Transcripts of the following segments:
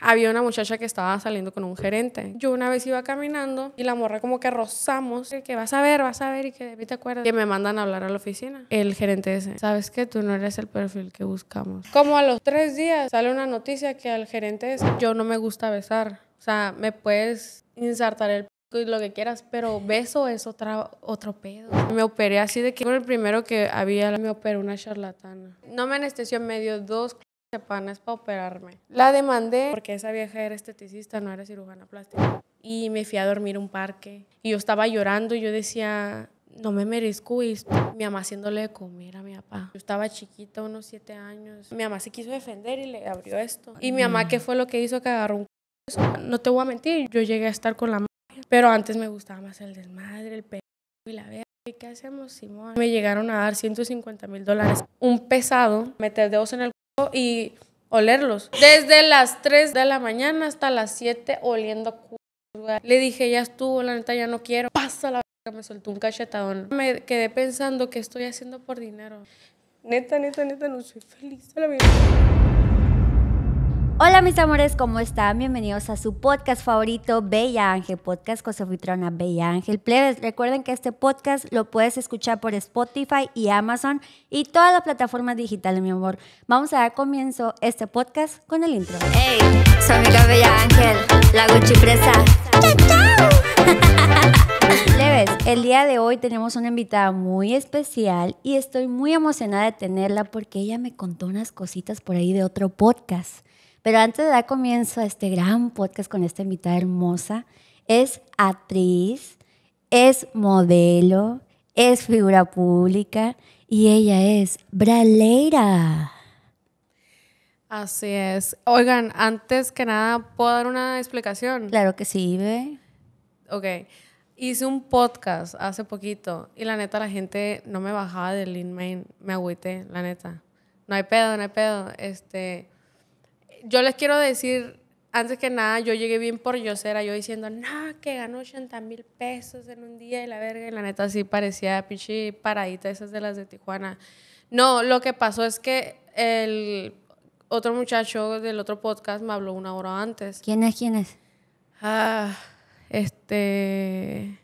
había una muchacha que estaba saliendo con un gerente. Yo una vez iba caminando y la morra como que rozamos, que vas a ver, vas a ver y que de mí te acuerdas. Que me mandan a hablar a la oficina. El gerente dice, ¿sabes que tú no eres el perfil que buscamos? Como a los tres días sale una noticia que al gerente dice, yo no me gusta besar. O sea, me puedes insertar el pico y lo que quieras, pero beso es otra, otro pedo. Me operé así de que con el primero que había, me operó una charlatana. No me anestesió, medio medio, dos Sepan, es para operarme. La demandé porque esa vieja era esteticista, no era cirujana plástica. Y me fui a dormir a un parque. Y yo estaba llorando y yo decía, no me merezco esto. Mi mamá haciéndole de comer a mi papá. Yo estaba chiquita, unos siete años. Mi mamá se quiso defender y le abrió esto. Y mi mamá, ¿qué fue lo que hizo? Que agarró un... No te voy a mentir, yo llegué a estar con la... Pero antes me gustaba más el desmadre, el perro y la y ¿Qué hacemos, Simón? Me llegaron a dar 150 mil dólares. Un pesado, meter dedos en el y olerlos. Desde las 3 de la mañana hasta las 7 oliendo curva. Le dije, ya estuvo, la neta ya no quiero. Pasa la me soltó un cachetadón. Me quedé pensando que estoy haciendo por dinero. Neta, neta, neta, no soy feliz la vida. Hola mis amores, ¿cómo están? Bienvenidos a su podcast favorito, Bella Ángel Podcast con su Bella Ángel Plebes. Recuerden que este podcast lo puedes escuchar por Spotify y Amazon y todas las plataformas digitales, mi amor. Vamos a dar comienzo este podcast con el intro. Hey, soy amiga Bella Ángel, la Gucci Presa. ¡Chao, el día de hoy tenemos una invitada muy especial y estoy muy emocionada de tenerla porque ella me contó unas cositas por ahí de otro podcast. Pero antes de dar comienzo a este gran podcast con esta invitada hermosa, es actriz, es modelo, es figura pública y ella es Braleira. Así es. Oigan, antes que nada, ¿puedo dar una explicación? Claro que sí, ve. Ok. Hice un podcast hace poquito y la neta la gente no me bajaba del in me agüité, la neta. No hay pedo, no hay pedo. Este, yo les quiero decir, antes que nada, yo llegué bien por yo era yo diciendo, no, que ganó 80 mil pesos en un día y la verga, y la neta sí parecía pinche paradita esas de las de Tijuana. No, lo que pasó es que el otro muchacho del otro podcast me habló una hora antes. ¿Quién es? ¿Quién es? Ah, este.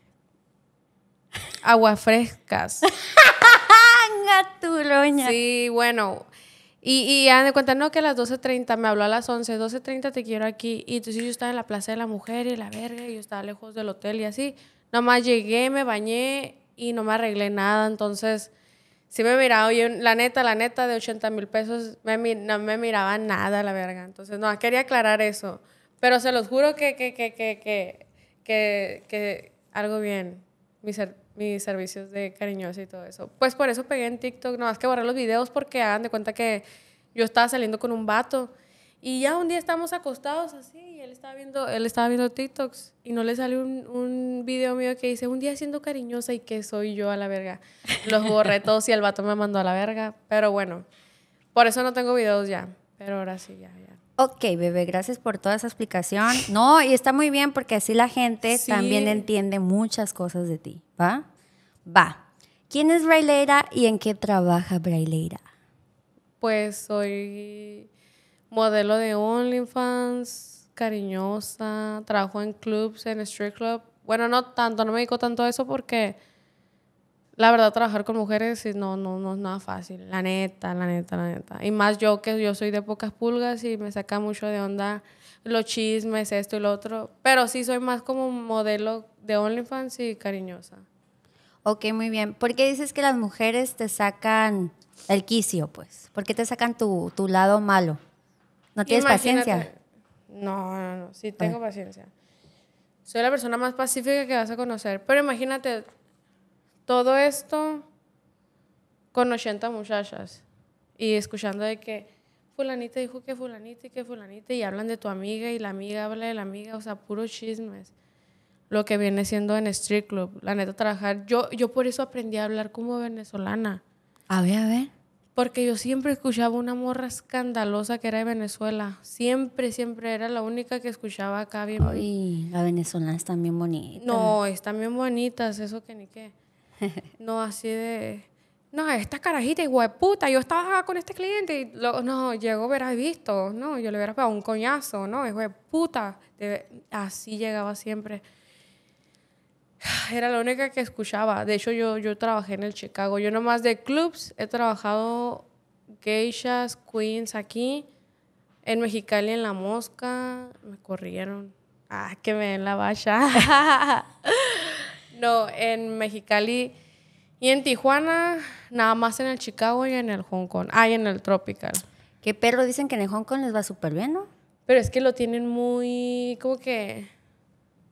Frescas. Gatuloña. Sí, bueno. Y, y de cuenta, no, que a las 12.30, me habló a las 11, 12.30 te quiero aquí. Y entonces yo estaba en la Plaza de la Mujer y la verga, y yo estaba lejos del hotel y así. Nomás llegué, me bañé y no me arreglé nada. Entonces, sí me miraba, oye, la neta, la neta, de 80 mil pesos, me, no me miraba nada la verga. Entonces, no, quería aclarar eso. Pero se los juro que, que, que, que, que, que, que algo bien. Mi ser mis servicios de cariñosa y todo eso. Pues por eso pegué en TikTok, no, más que borrar los videos porque hagan de cuenta que yo estaba saliendo con un vato y ya un día estamos acostados así y él estaba viendo, él estaba viendo TikToks y no le salió un, un video mío que dice un día siendo cariñosa y que soy yo a la verga. Los borré todos y el vato me mandó a la verga, pero bueno, por eso no tengo videos ya, pero ahora sí, ya, ya. Ok, bebé, gracias por toda esa explicación. No, y está muy bien porque así la gente también entiende muchas cosas de ti, ¿va? Va. ¿Quién es Braileira y en qué trabaja Braileira? Pues soy modelo de OnlyFans, cariñosa, trabajo en clubs, en street club. Bueno, no tanto, no me dedico tanto eso porque la verdad, trabajar con mujeres no, no, no es nada fácil, la neta, la neta, la neta. Y más yo que yo soy de pocas pulgas y me saca mucho de onda los chismes, esto y lo otro. Pero sí soy más como modelo de OnlyFans y cariñosa. Ok, muy bien. ¿Por qué dices que las mujeres te sacan el quicio, pues? ¿Por qué te sacan tu, lado malo? ¿No tienes paciencia? No, no, no, sí tengo paciencia. Soy la persona más pacífica que vas a conocer. Pero imagínate, todo esto con 80 muchachas y escuchando de que fulanita dijo que fulanita y que fulanita y hablan de tu amiga y la amiga habla de la amiga, o sea, puros chismes. Lo que viene siendo en Street Club, la neta trabajar, yo yo por eso aprendí a hablar como venezolana. A ver, a ver. Porque yo siempre escuchaba una morra escandalosa que era de Venezuela. Siempre, siempre era la única que escuchaba acá bien. Ay, las venezolanas está bien bonitas. No, están bien bonitas, eso que ni qué. No así de, no, esta carajita y puta, yo estaba con este cliente y no, llegó, verás visto, no, yo le hubiera pegado un coñazo, no, es de puta. así llegaba siempre. Era la única que escuchaba. De hecho, yo, yo trabajé en el Chicago. Yo nomás de clubs he trabajado geishas, queens aquí. En Mexicali, en La Mosca, me corrieron. Ah, que me den la valla. No, en Mexicali y en Tijuana, nada más en el Chicago y en el Hong Kong. Ah, y en el Tropical. Qué perro, dicen que en el Hong Kong les va súper bien, ¿no? Pero es que lo tienen muy, como que...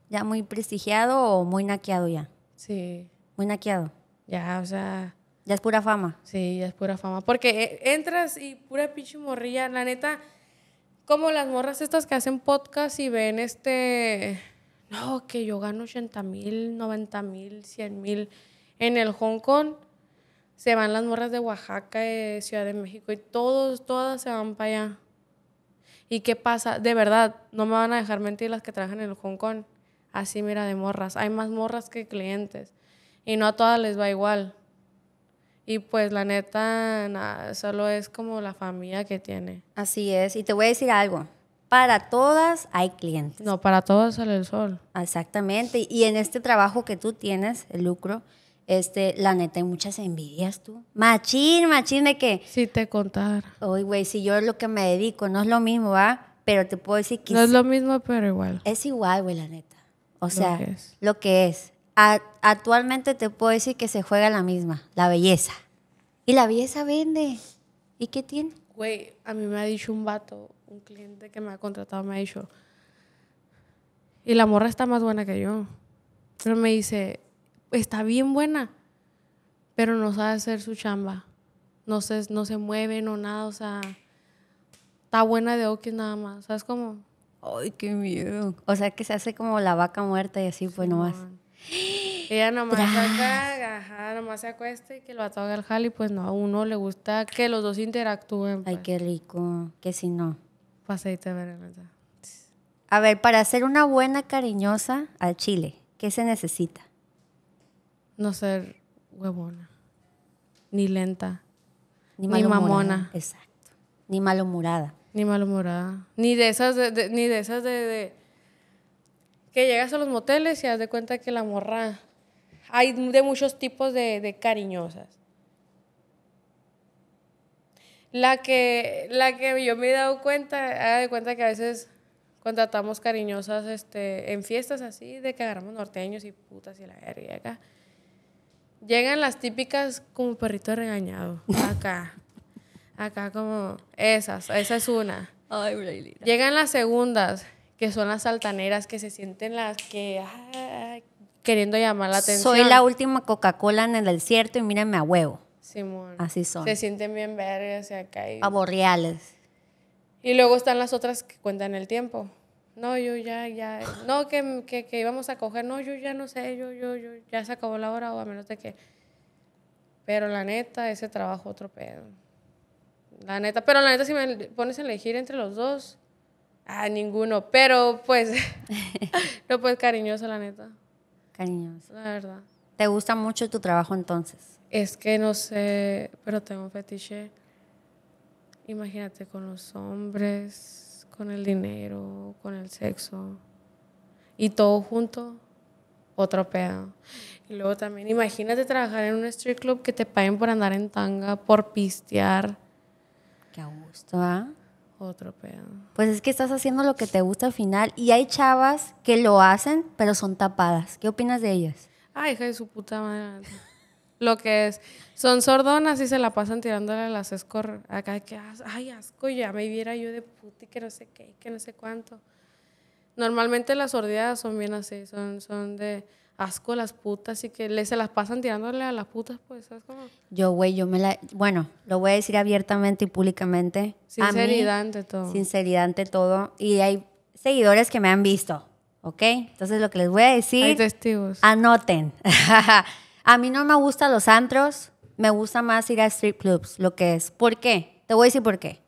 Ya muy prestigiado o muy naqueado ya. Sí. Muy naqueado. Ya, o sea... Ya es pura fama. Sí, ya es pura fama. Porque eh, entras y pura pinche morrilla, la neta, como las morras estas que hacen podcast y ven este no, que yo gano 80 mil, 90 mil, 100 mil. En el Hong Kong se van las morras de Oaxaca, Ciudad de México, y todos, todas se van para allá. ¿Y qué pasa? De verdad, no me van a dejar mentir las que trabajan en el Hong Kong. Así, mira, de morras. Hay más morras que clientes. Y no a todas les va igual. Y pues la neta, solo es como la familia que tiene. Así es. Y te voy a decir algo para todas hay clientes. No, para todas sale el sol. Exactamente. Y en este trabajo que tú tienes, el lucro, este, la neta, hay muchas envidias tú. Machín, machín de qué. Si te contar. Oye, güey, si yo es lo que me dedico no es lo mismo, ¿va? Pero te puedo decir que. No es lo mismo, pero igual. Es igual, güey, la neta. O sea, lo que es. actualmente te puedo decir que se juega la misma, la belleza. Y la belleza vende. ¿Y qué tiene? Güey, a mí me ha dicho un vato, un cliente que me ha contratado me ha dicho, y la morra está más buena que yo. Pero me dice, está bien buena, pero no sabe hacer su chamba. No se, no se mueve, no nada, o sea, está buena de Oki nada más. ¿Sabes como Ay, qué miedo. O sea, que se hace como la vaca muerta y así, pues nomás. más Ella nomás se acuesta y que lo atoga el jali, pues no, a uno le gusta que los dos interactúen. Ay, pues. qué rico, que si no. A ver, para hacer una buena cariñosa al chile, ¿qué se necesita? No ser huevona, ni lenta, ni, mamona. Exacto. Ni malhumorada. Ni malhumorada. Ni de esas de, ni de esas de, que llegas a los moteles y haz de cuenta que la morra hay de muchos tipos de cariñosas. La que, la que yo me he dado cuenta, he de cuenta que a veces contratamos cariñosas este, en fiestas así, de que agarramos norteños y putas y la y acá. Llegan las típicas como perrito regañado, acá. acá como esas, esa es una. Ay, Llegan las segundas, que son las altaneras, que se sienten las que... queriendo llamar la atención. Soy la última Coca-Cola en el desierto y mírame a huevo. Así son. Se sienten bien o sea acá. hay. Aborreales. Y luego están las otras que cuentan el tiempo. No, yo ya, ya. No, que, que, íbamos a coger. No, yo ya no sé. Yo, yo, yo. Ya se acabó la hora o a menos de que. Pero la neta, ese trabajo otro pedo. La neta. Pero la neta, si me pones a elegir entre los dos. Ah, ninguno. Pero pues. no, pues cariñoso, la neta. Cariñoso. La verdad. ¿Te gusta mucho tu trabajo entonces? Es que no sé, pero tengo un fetiche. Imagínate con los hombres, con el dinero, con el sexo. Y todo junto, otro pedo. Y luego también, imagínate trabajar en un street club que te paguen por andar en tanga, por pistear. Qué gusto, ¿ah? Otro pedo. Pues es que estás haciendo lo que te gusta al final. Y hay chavas que lo hacen, pero son tapadas. ¿Qué opinas de ellas? Ay, hija de su puta madre lo que es. Son sordonas y se la pasan tirándole a las escor acá que ay asco ya me viera yo de puti que no sé qué, que no sé cuánto. Normalmente las sordidas son bien así, son, son de asco las putas y que le, se las pasan tirándole a las putas, pues, ¿sabes cómo? Yo, güey, yo me la... Bueno, lo voy a decir abiertamente y públicamente. Sinceridad ante todo. Sinceridad ante todo. Y hay seguidores que me han visto, ¿ok? Entonces lo que les voy a decir... Hay testigos. Anoten. A mí no me gustan los antros, me gusta más ir a street clubs, lo que es. ¿Por qué? Te voy a decir por qué.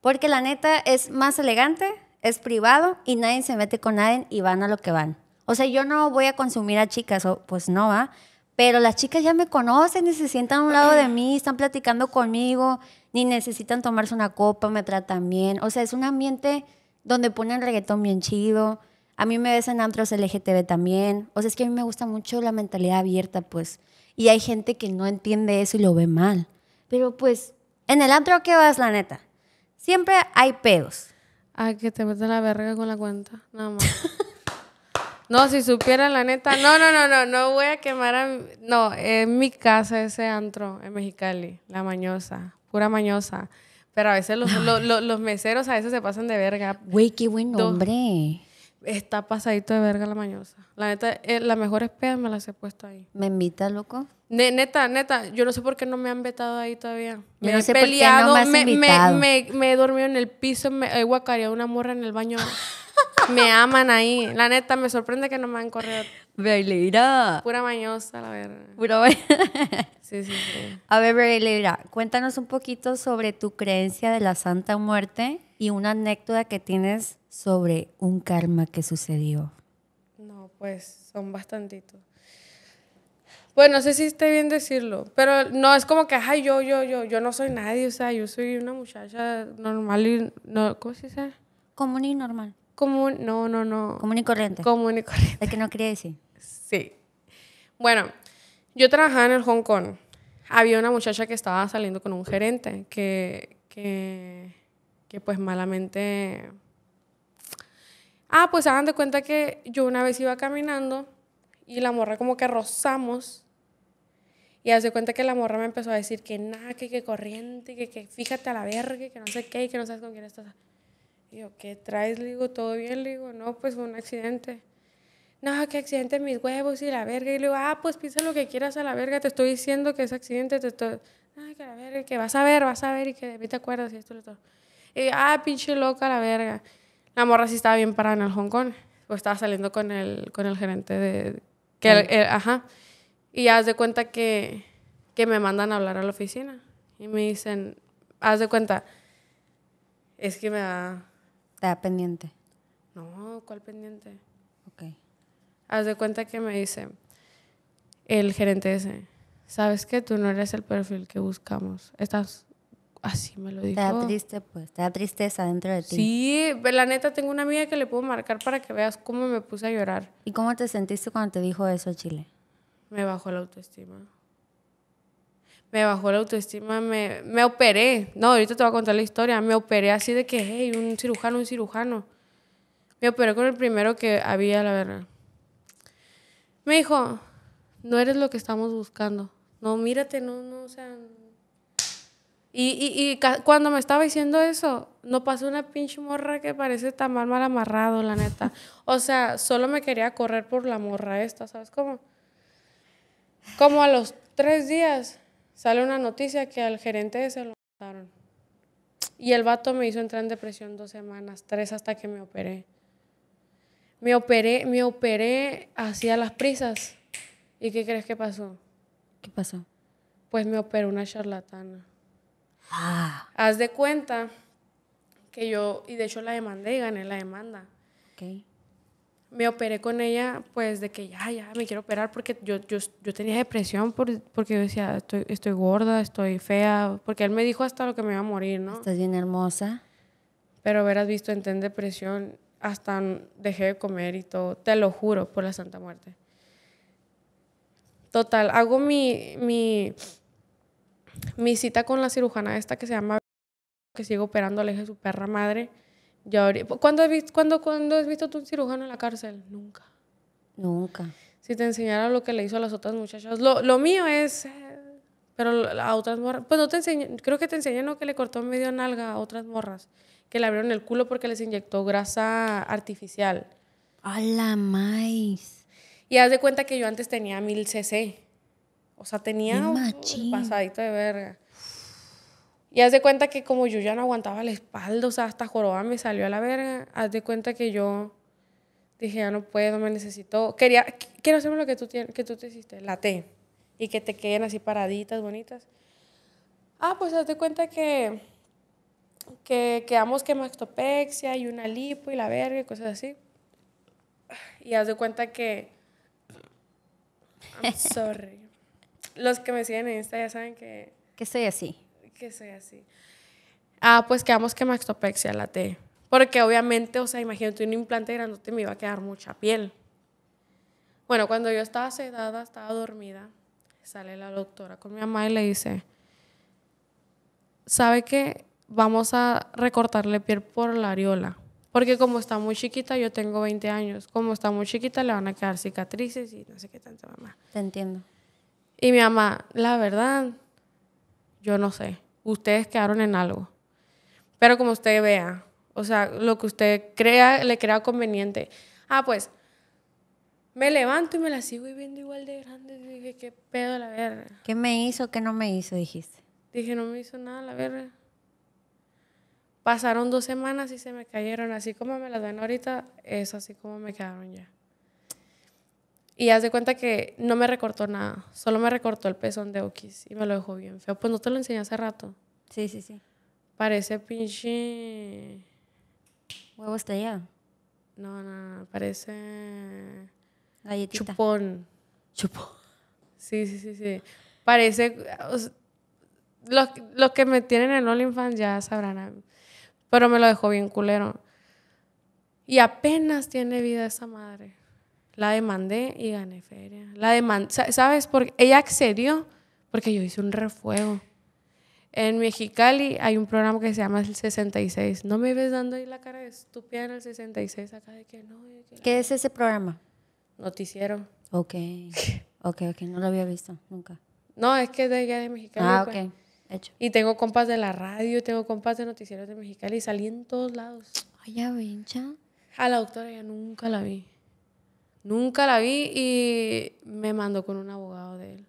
Porque la neta es más elegante, es privado y nadie se mete con nadie y van a lo que van. O sea, yo no voy a consumir a chicas, pues no va. Pero las chicas ya me conocen y se sientan a un lado de mí, están platicando conmigo, ni necesitan tomarse una copa, me tratan bien. O sea, es un ambiente donde ponen reggaetón bien chido, a mí me ves en antros LGTB también. O sea, es que a mí me gusta mucho la mentalidad abierta, pues. Y hay gente que no entiende eso y lo ve mal. Pero pues, en el antro, ¿qué vas, la neta? Siempre hay pedos. Ay, que te metes la verga con la cuenta, nada más. no, si supiera la neta, no, no, no, no, no voy a quemar a... No, es mi casa ese antro en Mexicali, la mañosa, pura mañosa. Pero a veces los, meseros a veces se pasan de verga. Güey, qué buen nombre está pasadito de verga la mañosa. La neta, eh, la mejor espera me las he puesto ahí. ¿Me invita, loco? neta, neta, yo no sé por qué no me han vetado ahí todavía. Me yo he peleado, me, he dormido en el piso, me he guacareado una morra en el baño. me aman ahí. La neta, me sorprende que no me han corrido. Baileira. Pura mañosa, la verdad. Pura sí, sí, sí. A ver, Baileira, cuéntanos un poquito sobre tu creencia de la Santa Muerte y una anécdota que tienes sobre un karma que sucedió? No, pues son bastantitos. Bueno, no sé si esté bien decirlo, pero no es como que, ay, yo, yo, yo, yo no soy nadie, o sea, yo soy una muchacha normal y, no, ¿cómo se dice? Común y normal. Común, no, no, no. Común y corriente. Común y corriente. Es que no quería decir. Sí. Bueno, yo trabajaba en el Hong Kong. Había una muchacha que estaba saliendo con un gerente que, que, que pues malamente Ah, pues hagan de cuenta que yo una vez iba caminando y la morra como que rozamos. Y hace cuenta que la morra me empezó a decir que nada, que, que corriente, que, que fíjate a la verga, que no sé qué, y que no sabes con quién estás. Y yo, ¿qué traes? Le digo, ¿todo bien? Le digo, no, pues fue un accidente. No, que accidente mis huevos y la verga. Y le digo, ah, pues piensa lo que quieras a la verga, te estoy diciendo que es accidente, te estoy... Ay, ah, que la verga, que vas a ver, vas a ver y que de mí te acuerdas y esto y todo. Y, ah, pinche loca la verga. La morra sí estaba bien parada en el Hong Kong. Pues estaba saliendo con el, con el gerente de... Que ajá. Y haz de cuenta que, que me mandan a hablar a la oficina. Y me dicen, haz de cuenta, es que me da... ¿Te da pendiente? No, ¿cuál pendiente? Ok. Haz de cuenta que me dice el gerente dice, ¿sabes que tú no eres el perfil que buscamos? Estás Así me lo dijo. Te da triste, pues, te da tristeza dentro de ti. Sí, pues, la neta, tengo una amiga que le puedo marcar para que veas cómo me puse a llorar. ¿Y cómo te sentiste cuando te dijo eso, Chile? Me bajó la autoestima. Me bajó la autoestima, me, me operé. No, ahorita te voy a contar la historia. Me operé así de que, hey, un cirujano, un cirujano. Me operé con el primero que había, la verdad. Me dijo, no eres lo que estamos buscando. No, mírate, no, no, o sea, y, cuando me estaba diciendo eso, no pasó una pinche morra que parece tan mal, mal amarrado, la neta. O sea, solo me quería correr por la morra esta, ¿sabes cómo? Como a los tres días sale una noticia que al gerente se lo mataron. Y el vato me hizo entrar en depresión dos semanas, tres hasta que me operé. Me operé, me operé a las prisas. ¿Y qué crees que pasó? ¿Qué pasó? Pues me operó una charlatana. Ah. Haz de cuenta que yo, y de hecho la demandé y gané la demanda. Me operé con ella, pues de que ya, ya, me quiero operar porque yo, yo, tenía depresión por, porque yo decía, estoy, estoy gorda, estoy fea, porque él me dijo hasta lo que me iba a morir, ¿no? Estás bien hermosa. Pero hubieras visto, en depresión, hasta dejé de comer y todo, te lo juro, por la Santa Muerte. Total, hago mi, mi mi cita con la cirujana esta que se llama que sigue operando le dije su perra madre. Yo, ¿cuándo, has visto, has visto tú un cirujano en la cárcel? Nunca. Nunca. Si te enseñara lo que le hizo a las otras muchachas. Lo, lo mío es... Eh, pero a otras morras... Pues no te Creo que te enseñé, Que le cortó medio nalga a otras morras. Que le abrieron el culo porque les inyectó grasa artificial. ¡La maíz Y haz de cuenta que yo antes tenía mil cc. O sea, tenía un pasadito de verga. Y haz de cuenta que como yo ya no aguantaba la espalda, o sea, hasta joroba me salió a la verga, haz de cuenta que yo dije, ya no puedo, me necesito, quería, quiero hacerme lo que tú, que tú te hiciste, la T, y que te queden así paraditas, bonitas. Ah, pues haz de cuenta que, que quedamos que mastopexia y una lipo y la verga y cosas así. Y haz de cuenta que... I'm sorry los que me siguen en Insta ya saben que... Que soy así. Que soy así. Ah, pues quedamos que maxtopexia la T. Porque obviamente, o sea, imagínate un implante grandote me iba a quedar mucha piel. Bueno, cuando yo estaba sedada, estaba dormida, sale la doctora con mi mamá y le dice, ¿sabe qué? Vamos a recortarle piel por la areola. Porque como está muy chiquita, yo tengo 20 años, como está muy chiquita le van a quedar cicatrices y no sé qué tanta mamá. Te entiendo. Y mi mamá, la verdad, yo no sé. Ustedes quedaron en algo. Pero como usted vea, o sea, lo que usted crea, le crea conveniente. Ah, pues, me levanto y me la sigo viviendo igual de grande. dije, qué pedo la verga. ¿Qué me hizo, qué no me hizo, dijiste? Dije, no me hizo nada la verga. Pasaron dos semanas y se me cayeron. Así como me las dan ahorita, es así como me quedaron ya. Y haz de cuenta que no me recortó nada, solo me recortó el pezón de Oquis y me lo dejó bien feo. Pues no te lo enseñé hace rato. Sí, sí, sí. Parece pinche. Huevo estallado. No, no, parece. Galletita. Chupón. Chupón. Sí, sí, sí, sí. Parece. los, que me tienen en OnlyFans ya sabrán. Pero me lo dejó bien culero. Y apenas tiene vida esa madre. La demandé y gané feria. La demanda, ¿sabes? Porque ella accedió porque yo hice un refuego. En Mexicali hay un programa que se llama el 66. No me ves dando ahí la cara de estúpida en el 66 acá de que no. ¿Qué es ese programa? Noticiero. Ok. Ok, ok. No lo había visto nunca. No, es que es de allá de Mexicali. Ah, pues. ok. Hecho. Y tengo compas de la radio, tengo compas de noticieros de Mexicali y salí en todos lados. Ay, ya A la doctora ya nunca la vi. Nunca la vi y me mandó con un abogado de él.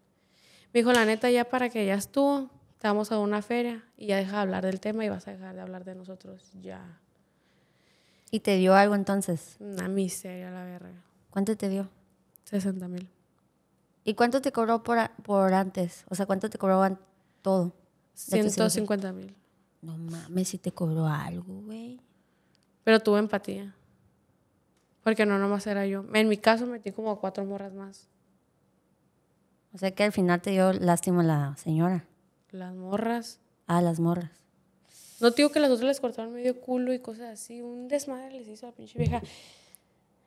Me dijo, la neta, ya para que ya estuvo, estamos a una feria y ya deja de hablar del tema y vas a dejar de hablar de nosotros ya. ¿Y te dio algo entonces? Una miseria, la verga. ¿Cuánto te dio? 60 mil. ¿Y cuánto te cobró por, antes? O sea, ¿cuánto te cobraban todo? 150 mil. No mames, si te cobró algo, güey. Pero tuvo empatía. Porque no nomás era yo. En mi caso metí como cuatro morras más. O sea que al final te dio lástima la señora. Las morras. Ah, las morras. No digo que las otras les cortaron medio culo y cosas así. Un desmadre les hizo a la pinche vieja.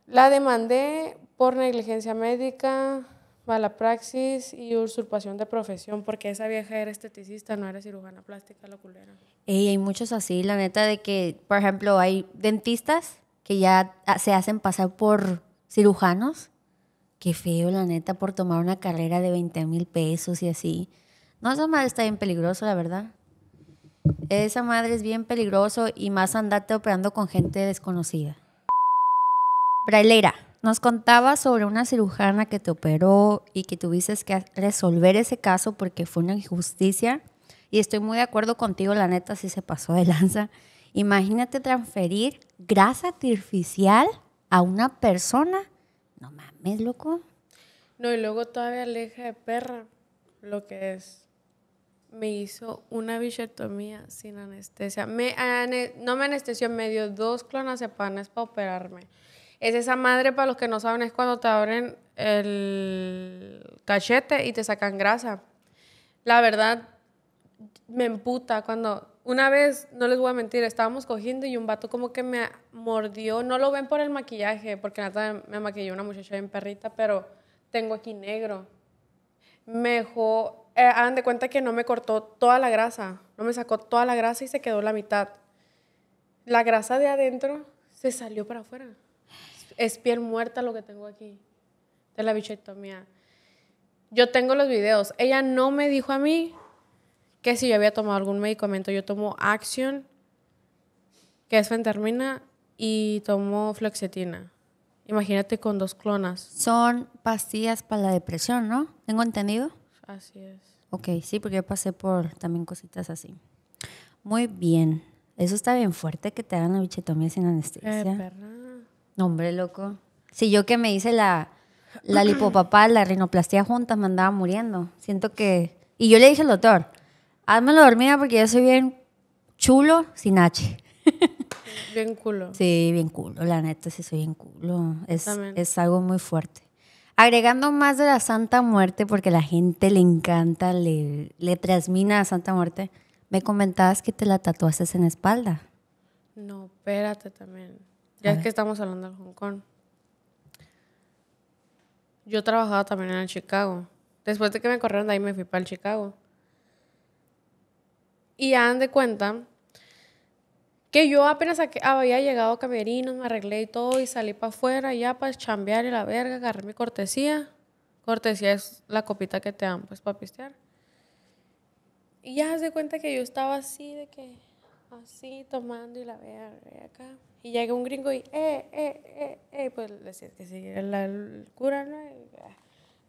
La demandé por negligencia médica, mala praxis y usurpación de profesión, porque esa vieja era esteticista, no era cirujana plástica, la culera. Y hay muchos así, la neta, de que, por ejemplo, hay dentistas que ya se hacen pasar por cirujanos. Qué feo, la neta, por tomar una carrera de 20 mil pesos y así. No, esa madre está bien peligroso, la verdad. Esa madre es bien peligroso y más andarte operando con gente desconocida. Brailera, nos contabas sobre una cirujana que te operó y que tuviste que resolver ese caso porque fue una injusticia. Y estoy muy de acuerdo contigo, la neta, sí se pasó de lanza. Imagínate transferir grasa artificial a una persona. No mames, loco. No, y luego todavía le dije, de perra, lo que es, me hizo una bichectomía sin anestesia. Me, no me anestesió, me dio dos panes para operarme. Es esa madre, para los que no saben, es cuando te abren el cachete y te sacan grasa. La verdad, me emputa cuando una vez, no les voy a mentir, estábamos cogiendo y un vato como que me mordió. No lo ven por el maquillaje, porque nada me maquilló una muchacha bien perrita, pero tengo aquí negro. Me dejó, eh, hagan de cuenta que no me cortó toda la grasa, no me sacó toda la grasa y se quedó la mitad. La grasa de adentro se salió para afuera. Es piel muerta lo que tengo aquí, de la mía. Yo tengo los videos. Ella no me dijo a mí que si yo había tomado algún medicamento, yo tomo Action, que es fentermina, y tomo flexetina. Imagínate con dos clonas. Son pastillas para la depresión, ¿no? ¿Tengo entendido? Así es. Ok, sí, porque yo pasé por también cositas así. Muy bien. Eso está bien fuerte que te hagan la bichetomía sin anestesia. Es hombre, loco. Si yo que me hice la, la lipopapá, la rinoplastia juntas, me andaba muriendo. Siento que... Y yo le dije al doctor, Házmelo dormida porque yo soy bien chulo sin H. bien culo. Sí, bien culo, la neta, sí soy bien culo. Es, es algo muy fuerte. Agregando más de la Santa Muerte, porque la gente le encanta, le, le transmina a Santa Muerte, me comentabas que te la tatuaste en la espalda. No, espérate también. Ya es que estamos hablando de Hong Kong. Yo trabajaba también en Chicago. Después de que me corrieron de ahí, me fui para el Chicago. Y ya de cuenta que yo apenas había llegado a camerinos, me arreglé y todo y salí para afuera ya para chambear y la verga, agarré mi cortesía. Cortesía es la copita que te dan pues para pistear. Y ya de cuenta que yo estaba así de que así tomando y la verga y acá. Y llega un gringo y eh eh eh eh pues le decía que si cura, ¿no? eh,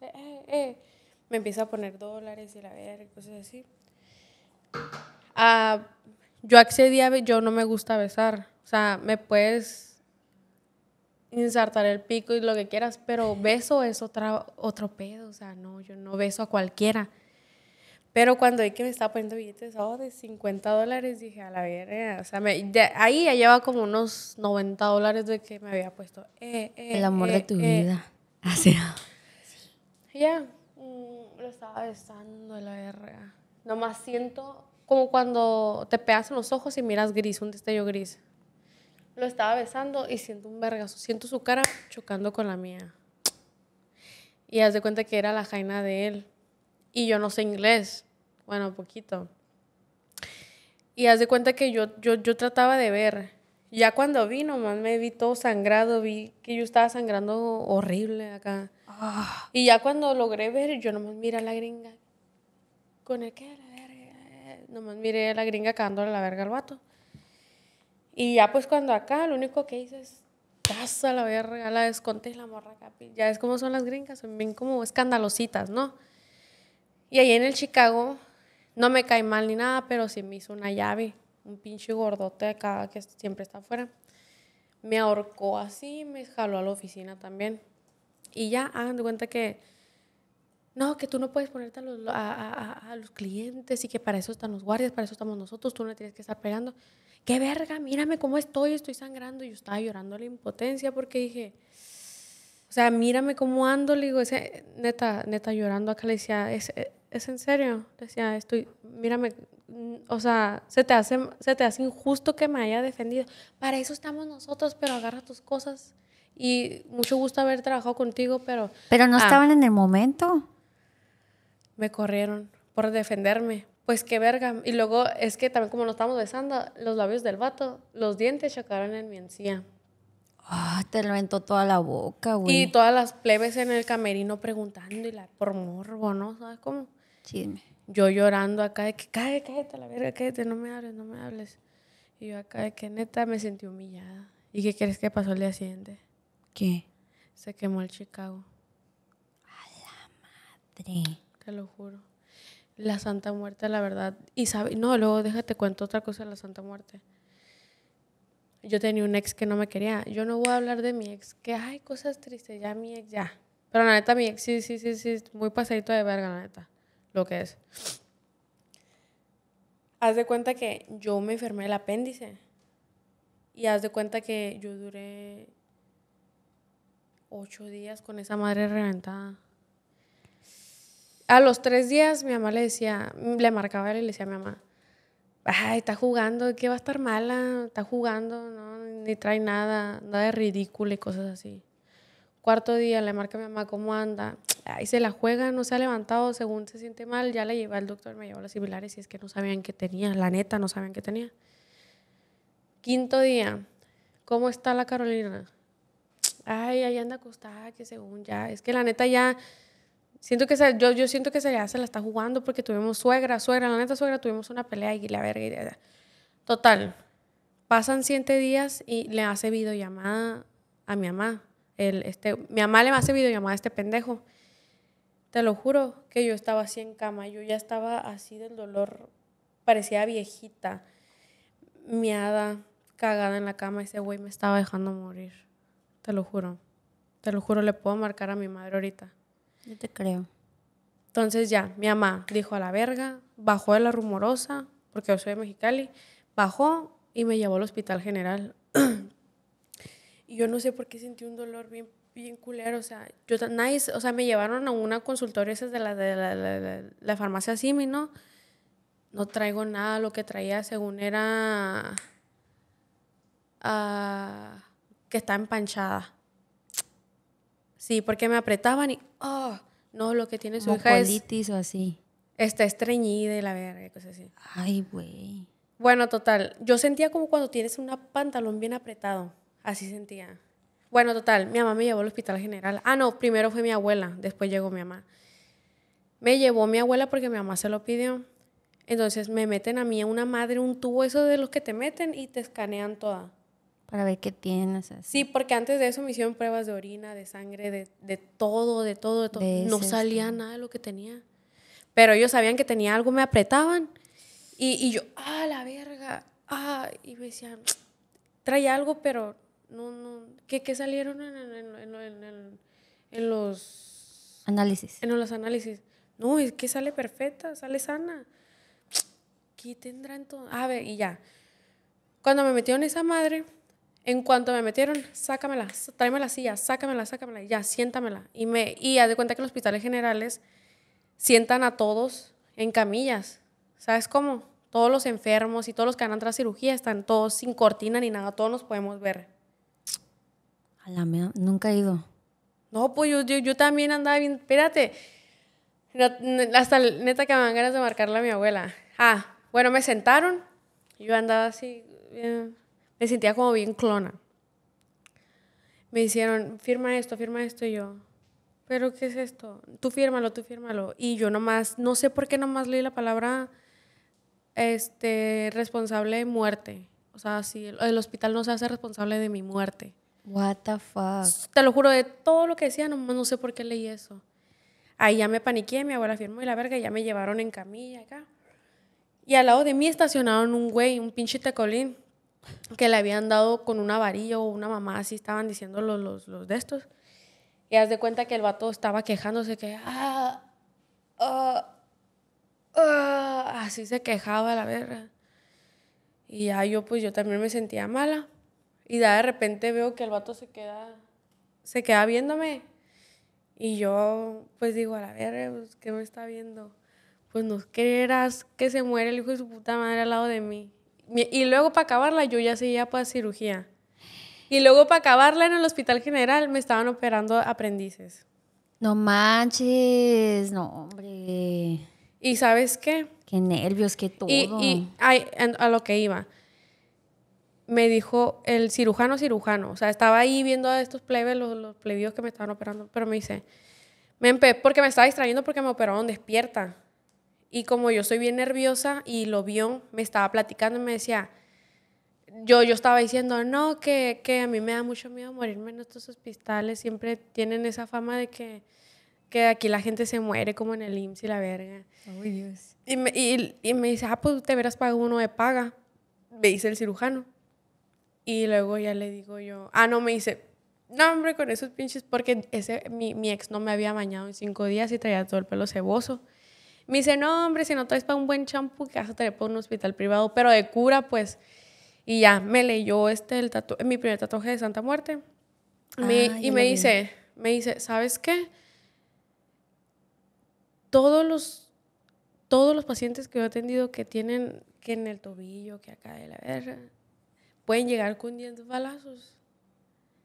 eh, eh. Me empieza a poner dólares y la verga y cosas así yo accedí a, yo no me gusta besar. O sea, me puedes insertar el pico y lo que quieras, pero beso es otra, otro pedo. O sea, no, yo no beso a cualquiera. Pero cuando vi que me estaba poniendo billetes oh, de 50 dólares, dije, a la verga. O sea, me, ahí ya lleva como unos 90 dólares de que me había puesto. Eh, eh, el amor de eh, tu vida. Así. Ya, mm, lo estaba besando, la verga. Nomás siento como cuando te pegas en los ojos y miras gris, un destello gris. Lo estaba besando y siento un vergazo, siento su cara chocando con la mía. Y haz de cuenta que era la jaina de él. Y yo no sé inglés, bueno, poquito. Y haz de cuenta que yo, yo, yo trataba de ver. Ya cuando vi, nomás me vi todo sangrado, vi que yo estaba sangrando horrible acá. Ah. Y ya cuando logré ver, yo nomás mira a la gringa. ¿Con el era? nomás miré a la gringa cagándole la verga al vato. Y ya pues cuando acá, lo único que hice es, la verga, la desconté la morra capi pues, Ya es como son las gringas, son bien como escandalositas, ¿no? Y ahí en el Chicago, no me cae mal ni nada, pero sí me hizo una llave, un pinche gordote acá que siempre está afuera. Me ahorcó así, me jaló a la oficina también. Y ya, hagan de cuenta que no, que tú no puedes ponerte a los, clientes y que para eso están los guardias, para eso estamos nosotros, tú no tienes que estar pegando. ¡Qué verga! Mírame cómo estoy, estoy sangrando. Y yo estaba llorando la impotencia porque dije, o sea, mírame cómo ando. Le digo, ese, neta, neta llorando acá le decía, ¿es, e, en serio? Le decía, estoy, mírame, mm, o sea, se te, hace, se te hace injusto que me haya defendido. Para eso estamos nosotros, pero agarra tus cosas. Y mucho gusto haber trabajado contigo, pero... Pero no ah, estaban en el momento me corrieron por defenderme. Pues qué verga. Y luego es que también como nos estábamos besando, los labios del vato, los dientes chocaron en mi encía. Ah, te levantó toda la boca, güey. Y todas las plebes en el camerino preguntando y la por morbo, ¿no? ¿Sabes cómo? Chisme. Yo llorando acá de que, cállate, cállate, la verga, cállate, no me hables, no me hables. Y yo acá de que neta me sentí humillada. ¿Y qué crees que pasó el día siguiente? ¿Qué? Se quemó el Chicago. A la madre te lo juro. La Santa Muerte, la verdad. Y sabe, no, luego déjate cuento otra cosa de la Santa Muerte. Yo tenía un ex que no me quería. Yo no voy a hablar de mi ex, que hay cosas tristes, ya mi ex, ya. Pero la neta, mi ex, sí, sí, sí, sí, muy pasadito de verga, la neta, lo que es. Haz de cuenta que yo me enfermé el apéndice. Y haz de cuenta que yo duré ocho días con esa madre reventada a los tres días mi mamá le decía, le marcaba y le decía a mi mamá, ay, está jugando, ¿qué va a estar mala, está jugando, no, ni trae nada, nada de ridículo y cosas así. Cuarto día le marca a mi mamá cómo anda, ahí se la juega, no se ha levantado, según se siente mal, ya la lleva al doctor, me llevó a similares y es que no sabían qué tenía, la neta no sabían qué tenía. Quinto día, ¿cómo está la Carolina? Ay, ahí anda acostada, que según ya, es que la neta ya Siento que se, yo, yo siento que se le se la está jugando porque tuvimos suegra, suegra, la neta suegra, tuvimos una pelea y la verga Total, pasan siete días y le hace videollamada a mi mamá. El, este, mi mamá le hace videollamada a este pendejo. Te lo juro que yo estaba así en cama, yo ya estaba así del dolor, parecía viejita, miada, cagada en la cama. Ese güey me estaba dejando morir, te lo juro. Te lo juro, le puedo marcar a mi madre ahorita. Yo te creo. Entonces ya, mi mamá dijo a la verga, bajó de la rumorosa, porque yo soy de Mexicali, bajó y me llevó al hospital general. y yo no sé por qué sentí un dolor bien, bien culero, o sea, yo, o sea, me llevaron a una consultorio esa de la, de la, farmacia Simi, ¿no? No traigo nada, lo que traía según era... Ah, que está empanchada. Sí, porque me apretaban y, oh, no, lo que tiene su hija es... o así. Está estreñida y la verga, cosas así. Ay, güey. Bueno, total, yo sentía como cuando tienes un pantalón bien apretado, así sentía. Bueno, total, mi mamá me llevó al hospital general. Ah, no, primero fue mi abuela, después llegó mi mamá. Me llevó mi abuela porque mi mamá se lo pidió. Entonces me meten a mí a una madre un tubo, eso de los que te meten y te escanean toda. Para ver qué tienes. Así. Sí, porque antes de eso me hicieron pruebas de orina, de sangre, de, de todo, de todo, de todo. no salía nada de lo que tenía. Pero ellos sabían que tenía algo, me apretaban. Y, y yo, ah, la verga. Ah, y me decían, trae algo, pero no, no. ¿Qué, qué salieron en, en, en, en, los. Análisis. En los análisis. No, es que sale perfecta, sale sana. ¿Qué tendrá entonces? A ver, y ya. Cuando me metieron esa madre en cuanto me metieron, sácamela, tráeme la silla, sácamela, sácamela, ya, siéntamela. Y, me, y haz de cuenta que en los hospitales generales sientan a todos en camillas. ¿Sabes cómo? Todos los enfermos y todos los que entrar tras cirugía están todos sin cortina ni nada, todos nos podemos ver. A la nunca he ido. No, pues yo, también andaba bien. Espérate. Hasta neta que me dan ganas de marcarla a mi abuela. Ah, bueno, me sentaron. Yo andaba así. Bien me sentía como bien clona. Me hicieron, firma esto, firma esto, y yo, ¿pero qué es esto? Tú fírmalo, tú fírmalo. Y yo nomás, no sé por qué nomás leí la palabra este, responsable de muerte. O sea, si el hospital no se hace responsable de mi muerte. What the fuck. Te lo juro, de todo lo que decía, nomás no sé por qué leí eso. Ahí ya me paniqué, mi abuela firmó y la verga, ya me llevaron en camilla acá. Y al lado de mí estacionaron un güey, un pinche tecolín que le habían dado con una varilla o una mamá, así estaban diciendo los, los, de estos. Y haz de cuenta que el vato estaba quejándose que, ah, ah, ah, así se quejaba la verga. Y ya yo, pues yo también me sentía mala. Y de repente veo que el vato se queda, se queda viéndome. Y yo, pues digo, a la verga, pues, ¿qué me está viendo? Pues no creerás que se muere el hijo de su puta madre al lado de mí. Y luego para acabarla yo ya seguía para cirugía. Y luego para acabarla en el hospital general me estaban operando aprendices. No manches, no hombre. ¿Y sabes qué? Qué nervios, qué todo. Y, a lo que iba. Me dijo el cirujano, cirujano. O sea, estaba ahí viendo a estos plebes, los, los plebios que me estaban operando. Pero me dice, me porque me estaba distrayendo porque me operaron despierta. Y como yo soy bien nerviosa y lo vio, me estaba platicando y me decía, yo, yo estaba diciendo, no, que, a mí me da mucho miedo morirme en estos hospitales, siempre tienen esa fama de que, que aquí la gente se muere como en el IMSS y la verga. Dios. Y, me, dice, ah, pues te verás pagado uno de paga, me dice el cirujano. Y luego ya le digo yo, ah, no, me dice, no, hombre, con esos pinches, porque ese, mi, mi ex no me había bañado en cinco días y traía todo el pelo ceboso. Me dice, no, hombre, si no traes para un buen champú, que vas a tener para un hospital privado, pero de cura, pues. Y ya me leyó este, el mi primer tatuaje de Santa Muerte. Ah, y me dice, me dice, ¿sabes qué? Todos los, todos los pacientes que yo he atendido que tienen que en el tobillo, que acá de la verga, pueden llegar con 10 balazos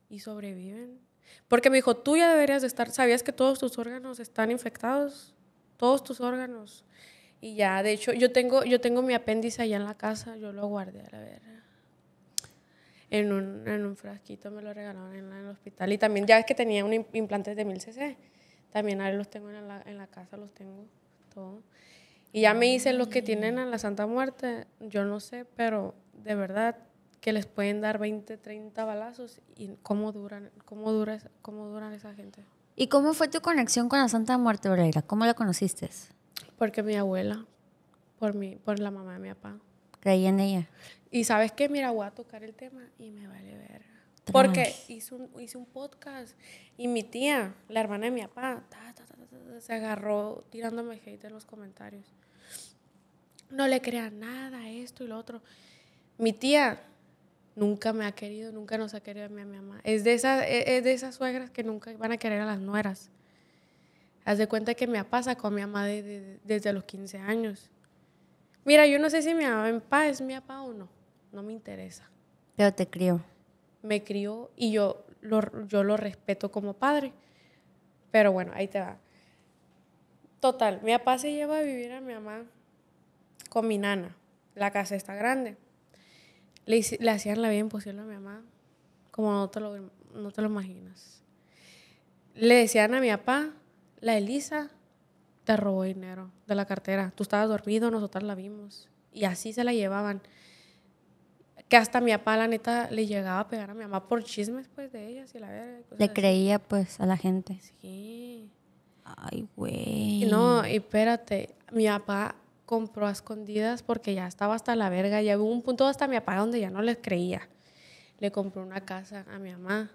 y sobreviven. Porque me dijo, tú ya deberías de estar, ¿sabías que todos tus órganos están infectados? todos tus órganos. Y ya, de hecho, yo tengo, yo tengo mi apéndice allá en la casa, yo lo guardé a la verga. En un, frasquito me lo regalaron en, el hospital. Y también, ya es que tenía un implante de 1000 cc. También ahora los tengo en la, casa, los tengo todo. Y ya me dicen los que tienen a la Santa Muerte, yo no sé, pero de verdad que les pueden dar 20, 30 balazos y cómo duran, cómo dura, cómo duran esa gente. ¿Y cómo fue tu conexión con la Santa Muerte Obrera? ¿Cómo la conociste? Porque mi abuela, por, mi, por la mamá de mi papá. Creí en ella. Y sabes qué? mira, voy a tocar el tema y me vale ver. Porque hice un, hice un podcast y mi tía, la hermana de mi papá, se agarró tirándome hate en los comentarios. No le crean nada, esto y lo otro. Mi tía nunca me ha querido, nunca nos ha querido a mí a mi mamá. Es de, esas, e, e, de esas suegras que nunca van a querer a las nueras. Haz de cuenta que mi papá sacó a mi mamá desde los 15 años. Mira, yo no sé si mi papá es mi papá o no. No me interesa. Pero te crió. Me crió y yo lo, yo lo respeto como padre. Pero bueno, ahí te va. Total, mi papá se lleva a vivir a mi mamá con mi nana. La casa está grande. Le, hacían la vida imposible a mi mamá, como no te lo, no te lo imaginas. Le decían a mi papá, la Elisa te robó dinero de la cartera. Tú estabas dormido, nosotras la vimos. Y así se la llevaban. Que hasta mi papá, la neta, le llegaba a pegar a mi mamá por chismes, pues, de ella. Si la Le creía, pues, a la gente. Sí. Ay, güey. No, espérate. Mi papá compró a escondidas porque ya estaba hasta la verga. y hubo un punto hasta mi papá donde ya no les creía. Le compró una casa a mi mamá.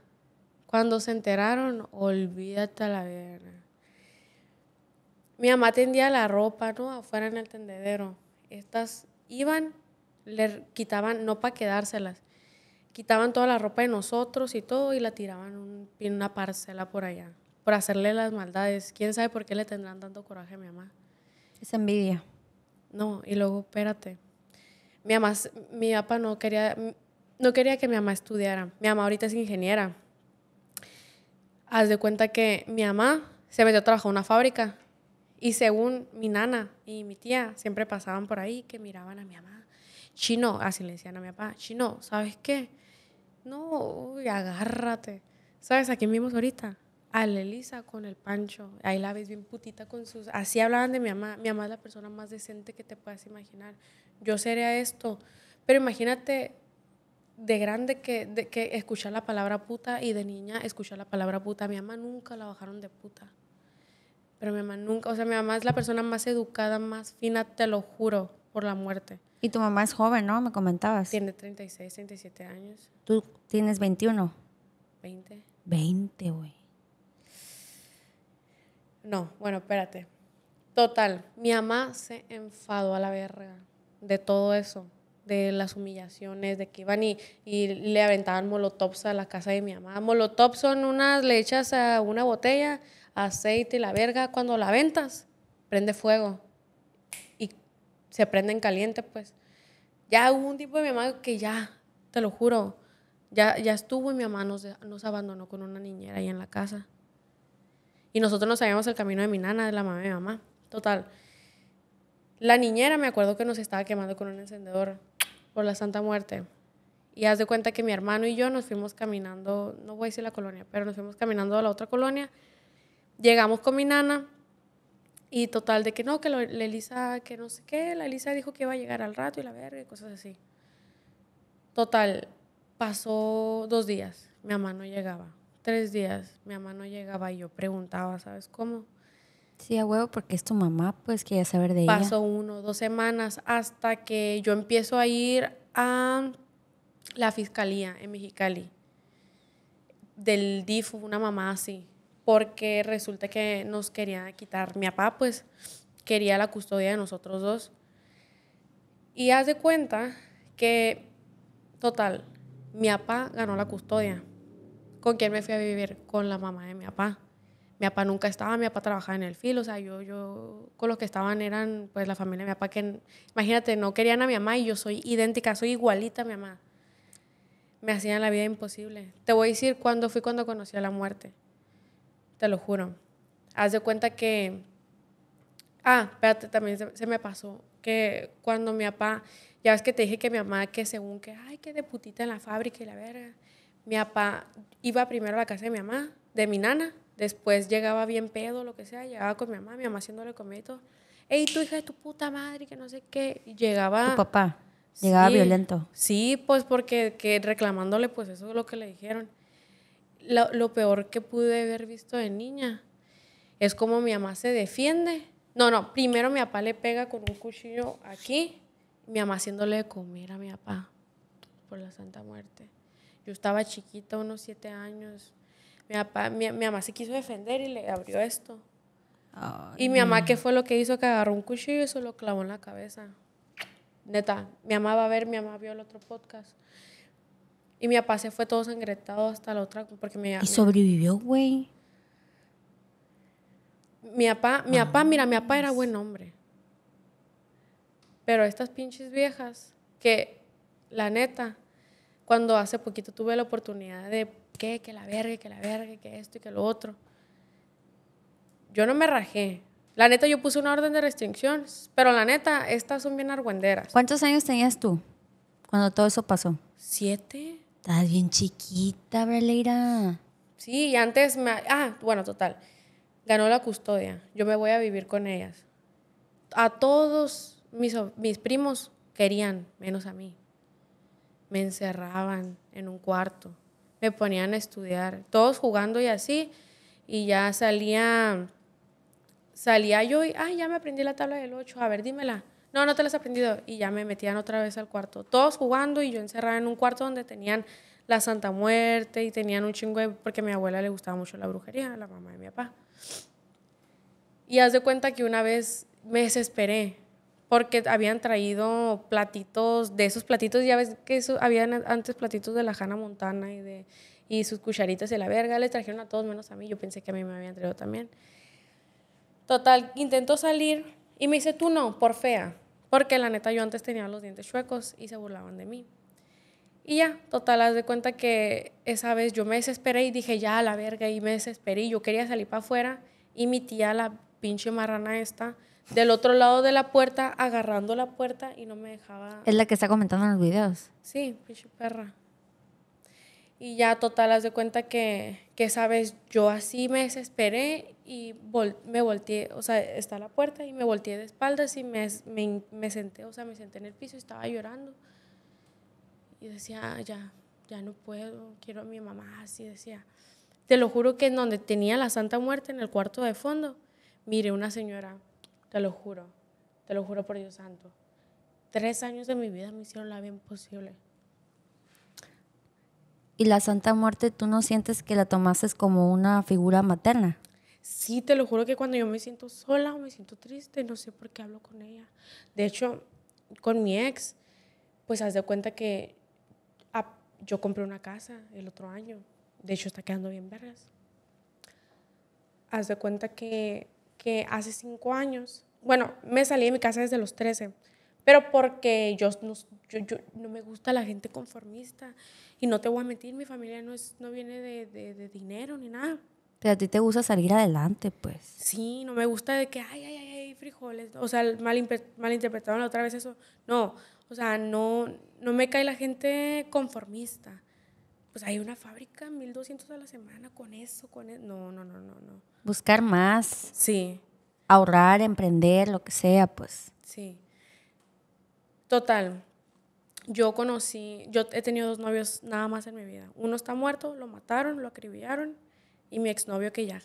Cuando se enteraron, olvídate a la verga. Mi mamá tendía la ropa, ¿no? Afuera en el tendedero. Estas iban, le quitaban, no para quedárselas, quitaban toda la ropa de nosotros y todo y la tiraban en una parcela por allá, por hacerle las maldades. ¿Quién sabe por qué le tendrán tanto coraje a mi mamá? Es envidia no, y luego, espérate. Mi mamá, mi papá no quería, no quería que mi mamá estudiara. Mi mamá ahorita es ingeniera. Haz de cuenta que mi mamá se metió a trabajar en una fábrica y según mi nana y mi tía siempre pasaban por ahí que miraban a mi mamá. Chino, así le decían a mi papá, chino, ¿sabes qué? No, agárrate. ¿Sabes a quién vimos ahorita? a la Elisa con el Pancho. Ahí la ves bien putita con sus... Así hablaban de mi mamá. Mi mamá es la persona más decente que te puedas imaginar. Yo sería esto. Pero imagínate de grande que, de, que escuchar la palabra puta y de niña escuchar la palabra puta. Mi mamá nunca la bajaron de puta. Pero mi mamá nunca, o sea, mi mamá es la persona más educada, más fina, te lo juro, por la muerte. Y tu mamá es joven, ¿no? Me comentabas. Tiene 36, 37 años. Tú tienes 21. 20. 20, güey. No, bueno, espérate. Total, mi mamá se enfadó a la verga de todo eso, de las humillaciones, de que iban y, le aventaban molotovs a la casa de mi mamá. Molotovs son unas, lechas a una botella, aceite y la verga, cuando la aventas, prende fuego y se prende en caliente, pues. Ya hubo un tipo de mi mamá que ya, te lo juro, ya, ya estuvo y mi mamá nos, nos abandonó con una niñera ahí en la casa. Y nosotros no sabíamos el camino de mi nana, de la mamá de mamá. Total. La niñera, me acuerdo que nos estaba quemando con un encendedor por la Santa Muerte. Y haz de cuenta que mi hermano y yo nos fuimos caminando, no voy a decir la colonia, pero nos fuimos caminando a la otra colonia. Llegamos con mi nana y total de que no, que la Elisa, que no sé qué, la Elisa dijo que iba a llegar al rato y la verga y cosas así. Total, pasó dos días, mi mamá no llegaba tres días mi mamá no llegaba y yo preguntaba, ¿sabes cómo? Sí, a huevo, porque es tu mamá, pues quería saber de ella. Pasó uno, dos semanas hasta que yo empiezo a ir a la fiscalía en Mexicali. Del DIF, una mamá así. Porque resulta que nos quería quitar. Mi papá, pues, quería la custodia de nosotros dos. Y haz de cuenta que, total, mi papá ganó la custodia. ¿Con quién me fui a vivir? Con la mamá de mi papá. Mi papá nunca estaba, mi papá trabajaba en el filo, o sea, yo, yo con los que estaban eran pues la familia de mi papá, que imagínate, no querían a mi mamá y yo soy idéntica, soy igualita a mi mamá. Me hacían la vida imposible. Te voy a decir cuándo fui cuando conocí a la muerte. Te lo juro. Haz de cuenta que... Ah, espérate, también se, se me pasó que cuando mi papá, ya ves que te dije que mi mamá que según que, ay, que de putita en la fábrica y la verga mi papá iba primero a la casa de mi mamá, de mi nana, después llegaba bien pedo, lo que sea, llegaba con mi mamá, mi mamá haciéndole comida y todo. Ey, tu hija de tu puta madre, que no sé qué. llegaba... Tu papá. Llegaba violento. Sí, pues porque que reclamándole, pues eso es lo que le dijeron. Lo, peor que pude haber visto de niña es como mi mamá se defiende. No, no, primero mi papá le pega con un cuchillo aquí, mi mamá haciéndole comer a mi papá por la Santa Muerte. Yo estaba chiquita, unos siete años. Mi, mamá se quiso defender y le abrió esto. y mi mamá, ¿qué fue lo que hizo? Que agarró un cuchillo y se lo clavó en la cabeza. Neta, mi mamá va a ver, mi mamá vio el otro podcast. Y mi papá se fue todo sangretado hasta la otra. Porque ¿Y sobrevivió, güey? Mi papá, mi ah. papá, mira, mi papá era buen hombre. Pero estas pinches viejas, que la neta, cuando hace poquito tuve la oportunidad de que, que la verga, que la verga, que esto y que lo otro. Yo no me rajé. La neta, yo puse una orden de restricción, pero la neta, estas son bien argüenderas. ¿Cuántos años tenías tú cuando todo eso pasó? Siete. Estás bien chiquita, Berleira. Sí, antes me... Ah, bueno, total. Ganó la custodia. Yo me voy a vivir con ellas. A todos mis, mis primos querían, menos a mí me encerraban en un cuarto, me ponían a estudiar, todos jugando y así, y ya salía, salía yo y, ay, ya me aprendí la tabla del 8, a ver, dímela. No, no te la has aprendido. Y ya me metían otra vez al cuarto. Todos jugando y yo encerrada en un cuarto donde tenían la Santa Muerte y tenían un chingo de... Porque a mi abuela le gustaba mucho la brujería, la mamá de mi papá. Y haz de cuenta que una vez me desesperé porque habían traído platitos, de esos platitos, ya ves que eso, habían antes platitos de la Jana Montana y de y sus cucharitas de la verga, les trajeron a todos menos a mí, yo pensé que a mí me habían traído también. Total, intentó salir y me dice, tú no, por fea, porque la neta yo antes tenía los dientes chuecos y se burlaban de mí. Y ya, total, haz de cuenta que esa vez yo me desesperé y dije, ya, la verga, y me desesperé, y yo quería salir para afuera, y mi tía, la pinche marrana esta, del otro lado de la puerta, agarrando la puerta y no me dejaba. Es la que está comentando en los videos. Sí, pinche perra. Y ya total, haz de cuenta que, que, sabes, yo así me desesperé y me volteé, o sea, está la puerta y me volteé de espaldas y me, me, senté, o sea, me senté en el piso y estaba llorando. Y decía, ah, ya, ya no puedo, quiero a mi mamá, así decía. Te lo juro que en donde tenía la Santa Muerte, en el cuarto de fondo, miré una señora te lo juro. Te lo juro por Dios santo. Tres años de mi vida me hicieron la vida imposible. ¿Y la Santa Muerte tú no sientes que la tomases como una figura materna? Sí, te lo juro que cuando yo me siento sola o me siento triste, no sé por qué hablo con ella. De hecho, con mi ex, pues haz de cuenta que ah, yo compré una casa el otro año. De hecho, está quedando bien vergas. Haz de cuenta que que hace cinco años, bueno, me salí de mi casa desde los 13, pero porque yo no, yo, yo no me gusta la gente conformista y no te voy a mentir, mi familia no, es, no viene de, de, dinero ni nada. Pero a ti te gusta salir adelante, pues. Sí, no me gusta de que, ay, ay, ay, frijoles. O sea, mal, interpretado la otra vez eso. No, o sea, no, no me cae la gente conformista pues hay una fábrica, 1200 a la semana, con eso, con eso. No, no, no, no, no. Buscar más. Sí. Ahorrar, emprender, lo que sea, pues. Sí. Total. Yo conocí, yo he tenido dos novios nada más en mi vida. Uno está muerto, lo mataron, lo acribillaron. Y mi exnovio que ya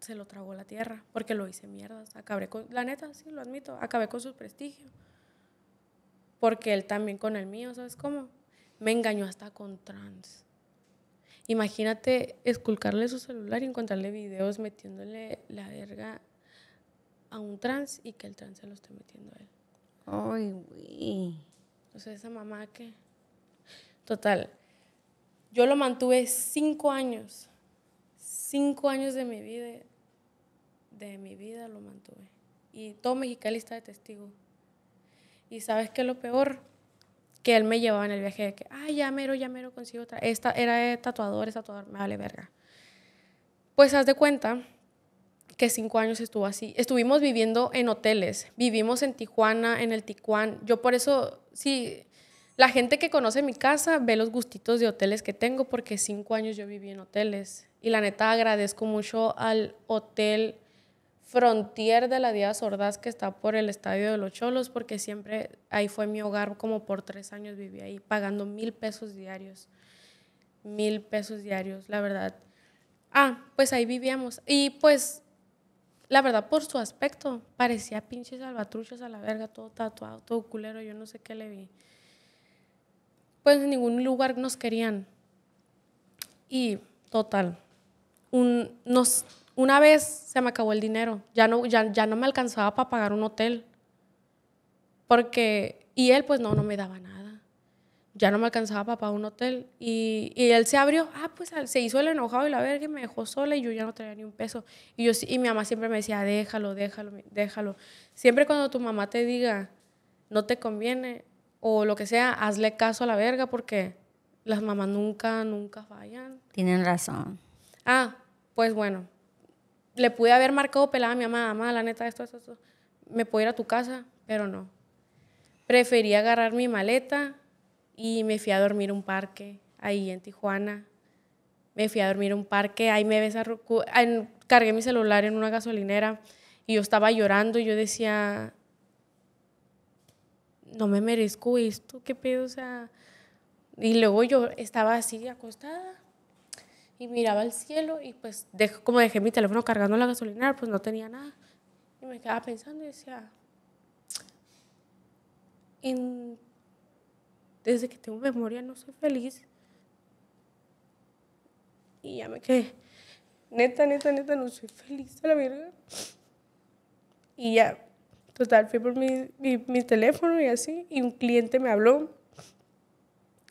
se lo tragó la tierra, porque lo hice mierda. Acabé con, la neta, sí, lo admito, acabé con su prestigio. Porque él también con el mío, ¿sabes cómo? Me engañó hasta con trans. Imagínate esculcarle su celular y encontrarle videos metiéndole la verga a un trans y que el trans se lo esté metiendo a él. Ay, güey. O esa mamá que... Total. Yo lo mantuve cinco años. Cinco años de mi vida. De mi vida lo mantuve. Y todo Mexicali está de testigo. Y sabes qué es lo peor? que él me llevaba en el viaje de que, ay, ya mero, ya mero, consigo otra. Esta era tatuador, es tatuador, me vale verga. Pues haz de cuenta que cinco años estuvo así. Estuvimos viviendo en hoteles, vivimos en Tijuana, en el Tijuán. Yo por eso, sí, la gente que conoce mi casa ve los gustitos de hoteles que tengo porque cinco años yo viví en hoteles. Y la neta agradezco mucho al hotel Frontier de la Díaz Ordaz que está por el Estadio de los Cholos, porque siempre ahí fue mi hogar, como por tres años viví ahí, pagando mil pesos diarios. Mil pesos diarios, la verdad. Ah, pues ahí vivíamos. Y pues, la verdad, por su aspecto, parecía pinches albatruchos a la verga, todo tatuado, todo culero, yo no sé qué le vi. Pues en ningún lugar nos querían. Y total, un, nos una vez se me acabó el dinero, ya no, ya, ya no me alcanzaba para pagar un hotel. Porque, y él pues no, no me daba nada. Ya no me alcanzaba para pagar un hotel. Y, y él se abrió, ah, pues se hizo el enojado y la verga me dejó sola y yo ya no traía ni un peso. Y, yo, y mi mamá siempre me decía, déjalo, déjalo, déjalo. Siempre cuando tu mamá te diga, no te conviene o lo que sea, hazle caso a la verga porque las mamás nunca, nunca fallan. Tienen razón. Ah, pues bueno, le pude haber marcado pelada a mi mamá, la neta, esto, esto, esto, me puedo ir a tu casa, pero no. Preferí agarrar mi maleta y me fui a dormir un parque ahí en Tijuana. Me fui a dormir un parque, ahí me ves a... Cargué mi celular en una gasolinera y yo estaba llorando y yo decía, no me merezco esto, qué pedo, o sea... Y luego yo estaba así acostada y miraba al cielo y pues dejo, como dejé mi teléfono cargando la gasolinera, pues no tenía nada. Y me quedaba pensando y decía, desde que tengo memoria no soy feliz. Y ya me quedé, neta, neta, neta, no soy feliz a la verga. Y ya, total, fui por mi, mi teléfono y así, y un cliente me habló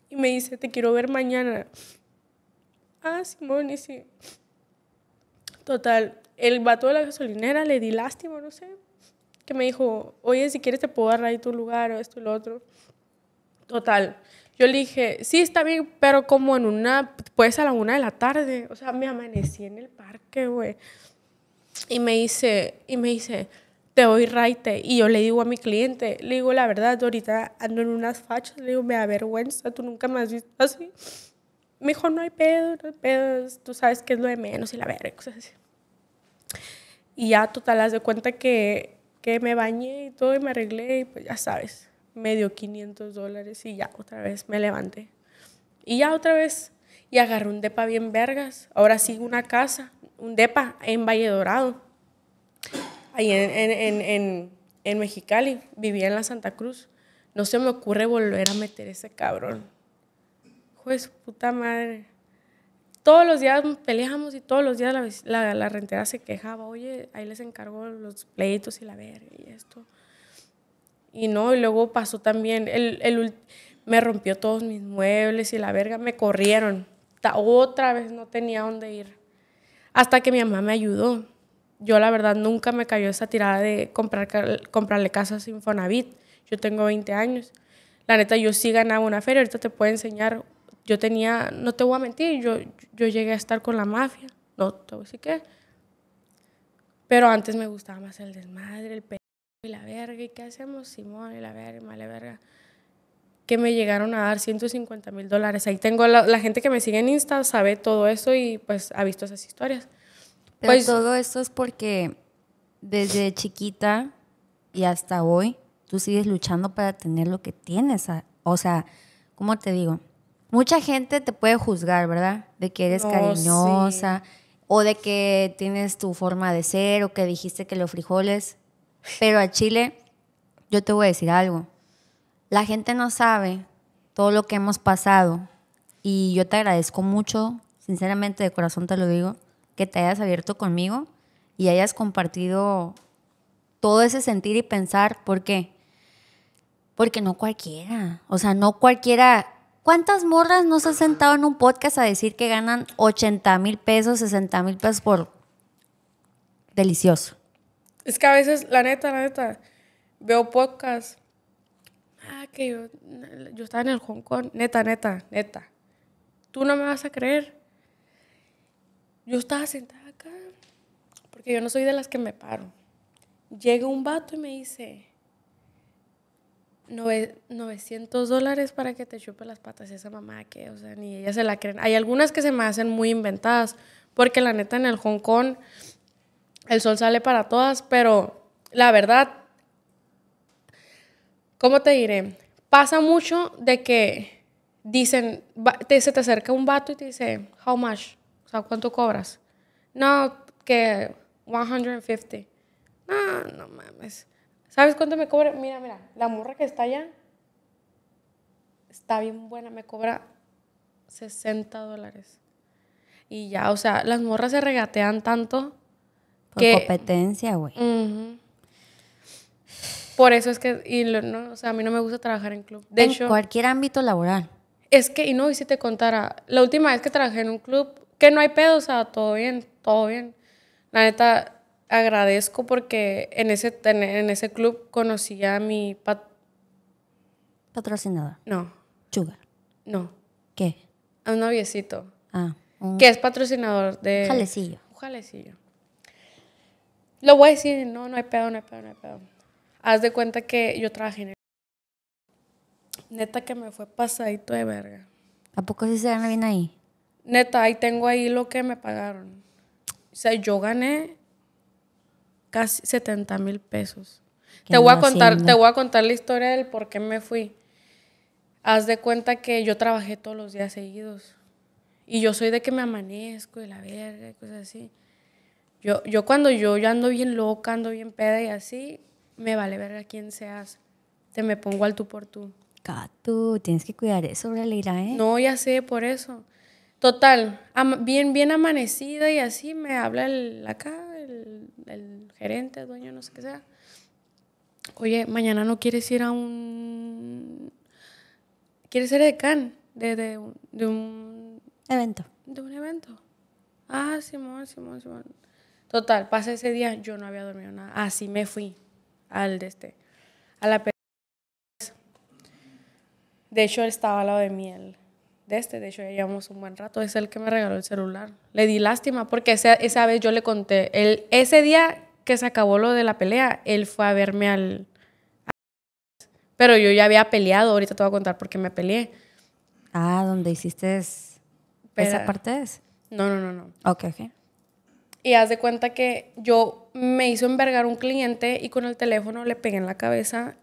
y me dice, te quiero ver mañana ah, Simón, y sí. Total, el vato de la gasolinera le di lástima, no sé, que me dijo, oye, si quieres te puedo dar ahí tu lugar o esto y lo otro. Total, yo le dije, sí, está bien, pero como en una, pues a la una de la tarde, o sea, me amanecí en el parque, güey. Y me dice, y me dice, te voy raite. Y yo le digo a mi cliente, le digo, la verdad, ahorita ando en unas fachas, le digo, me avergüenza, tú nunca me has visto así me dijo, no hay pedo, no hay pedo, tú sabes que es lo de menos y la verga, cosas así. Y ya, total, las de cuenta que, me bañé y todo y me arreglé y pues ya sabes, me dio 500 dólares y ya otra vez me levanté. Y ya otra vez, y agarré un depa bien vergas. Ahora sí, una casa, un depa en Valle Dorado, ahí en, en, en, en Mexicali, vivía en la Santa Cruz. No se me ocurre volver a meter ese cabrón pues puta madre. Todos los días peleamos y todos los días la, rentera se quejaba, oye, ahí les encargo los pleitos y la verga y esto. Y no, y luego pasó también, el, me rompió todos mis muebles y la verga, me corrieron. otra vez no tenía dónde ir. Hasta que mi mamá me ayudó. Yo la verdad nunca me cayó esa tirada de comprar, comprarle casa sin fonavit Yo tengo 20 años. La neta, yo sí ganaba una feria. Ahorita te puedo enseñar yo tenía, no te voy a mentir, yo, yo llegué a estar con la mafia, no todo así que, pero antes me gustaba más el desmadre, el perro y la verga, ¿y qué hacemos? Simón y la verga, mala verga que me llegaron a dar 150 mil dólares. Ahí tengo la, gente que me sigue en Insta, sabe todo eso y pues ha visto esas historias. Pero pues, todo esto es porque desde chiquita y hasta hoy tú sigues luchando para tener lo que tienes. O sea, ¿cómo te digo? Mucha gente te puede juzgar, ¿verdad? De que eres cariñosa o de que tienes tu forma de ser o que dijiste que los frijoles. Pero a Chile, yo te voy a decir algo. La gente no sabe todo lo que hemos pasado y yo te agradezco mucho, sinceramente de corazón te lo digo, que te hayas abierto conmigo y hayas compartido todo ese sentir y pensar. ¿Por qué? Porque no cualquiera, o sea, no cualquiera ¿Cuántas morras no se han sentado en un podcast a decir que ganan 80 mil pesos, 60 mil pesos por... Delicioso. Es que a veces, la neta, la neta, veo podcasts. Ah, que yo, yo estaba en el Hong Kong. Neta, neta, neta. Tú no me vas a creer. Yo estaba sentada acá, porque yo no soy de las que me paro. Llega un vato y me dice, 900 dólares para que te chupe las patas Y esa mamá que, o sea, ni ella se la creen. Hay algunas que se me hacen muy inventadas, porque la neta en el Hong Kong el sol sale para todas, pero la verdad, ¿cómo te diré? Pasa mucho de que dicen, se te acerca un vato y te dice, how much? O sea, ¿cuánto cobras? No, que 150. No, no mames. ¿Sabes cuánto me cobra? Mira, mira, la morra que está allá está bien buena, me cobra 60 dólares. Y ya, o sea, las morras se regatean tanto. Por competencia, güey. Por eso es que, y no, o sea, a mí no me gusta trabajar en club. en cualquier ámbito laboral. Es que, y no, y si te contara, la última vez que trabajé en un club, que no hay pedo, o sea, todo bien, todo bien. La neta, agradezco porque en ese, en, ese club conocí a mi patrocinador. No. chuga No. ¿Qué? A un noviecito. Ah. Que es patrocinador de... Jalecillo. jalecillo. Lo voy a decir, no, no hay pedo, no hay pedo, no hay pedo. Haz de cuenta que yo trabajé en el... Neta que me fue pasadito de verga. ¿A poco si se gana bien ahí? Neta, ahí tengo ahí lo que me pagaron. O sea, yo gané casi 70 mil pesos. Te voy, a contar, te voy a contar la historia del por qué me fui. Haz de cuenta que yo trabajé todos los días seguidos. Y yo soy de que me amanezco y la verga cosas así. Yo, yo cuando yo ando bien loca, ando bien peda y así, me vale ver a quién seas. Te me pongo al tú por tú. tú tienes que cuidar eso, realidad, ¿eh? No, ya sé, por eso. Total, bien, bien amanecida y así me habla la cara el, el gerente, dueño, no sé qué sea, oye, mañana no quieres ir a un... Quieres ser decán de, de, de un... Evento. De un evento. Ah, sí, Simón, Simón. Total, pasé ese día, yo no había dormido nada. Así me fui al de este, a la De hecho, él estaba al lado de mí, de este, de hecho ya llevamos un buen rato, es el que me regaló el celular. Le di lástima porque esa, vez yo le conté, el ese día que se acabó lo de la pelea, él fue a verme al... pero yo ya había peleado, ahorita te voy a contar por qué me peleé. Ah, dónde hiciste esa parte es. No, no, no, no. Ok, ok. Y haz de cuenta que yo me hizo envergar un cliente y con el teléfono le pegué en la cabeza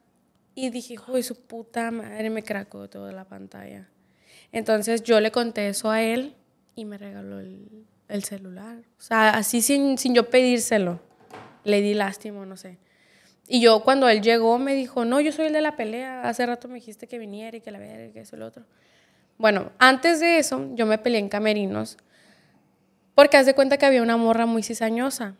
y dije, joder, su puta madre, me cracó toda la pantalla. Entonces yo le conté eso a él y me regaló el, celular. O sea, así sin, yo pedírselo. Le di lástima, no sé. Y yo cuando él llegó me dijo, no, yo soy el de la pelea, hace rato me dijiste que viniera y que la viera y que eso y lo otro. Bueno, antes de eso yo me peleé en camerinos porque haz de cuenta que había una morra muy cizañosa.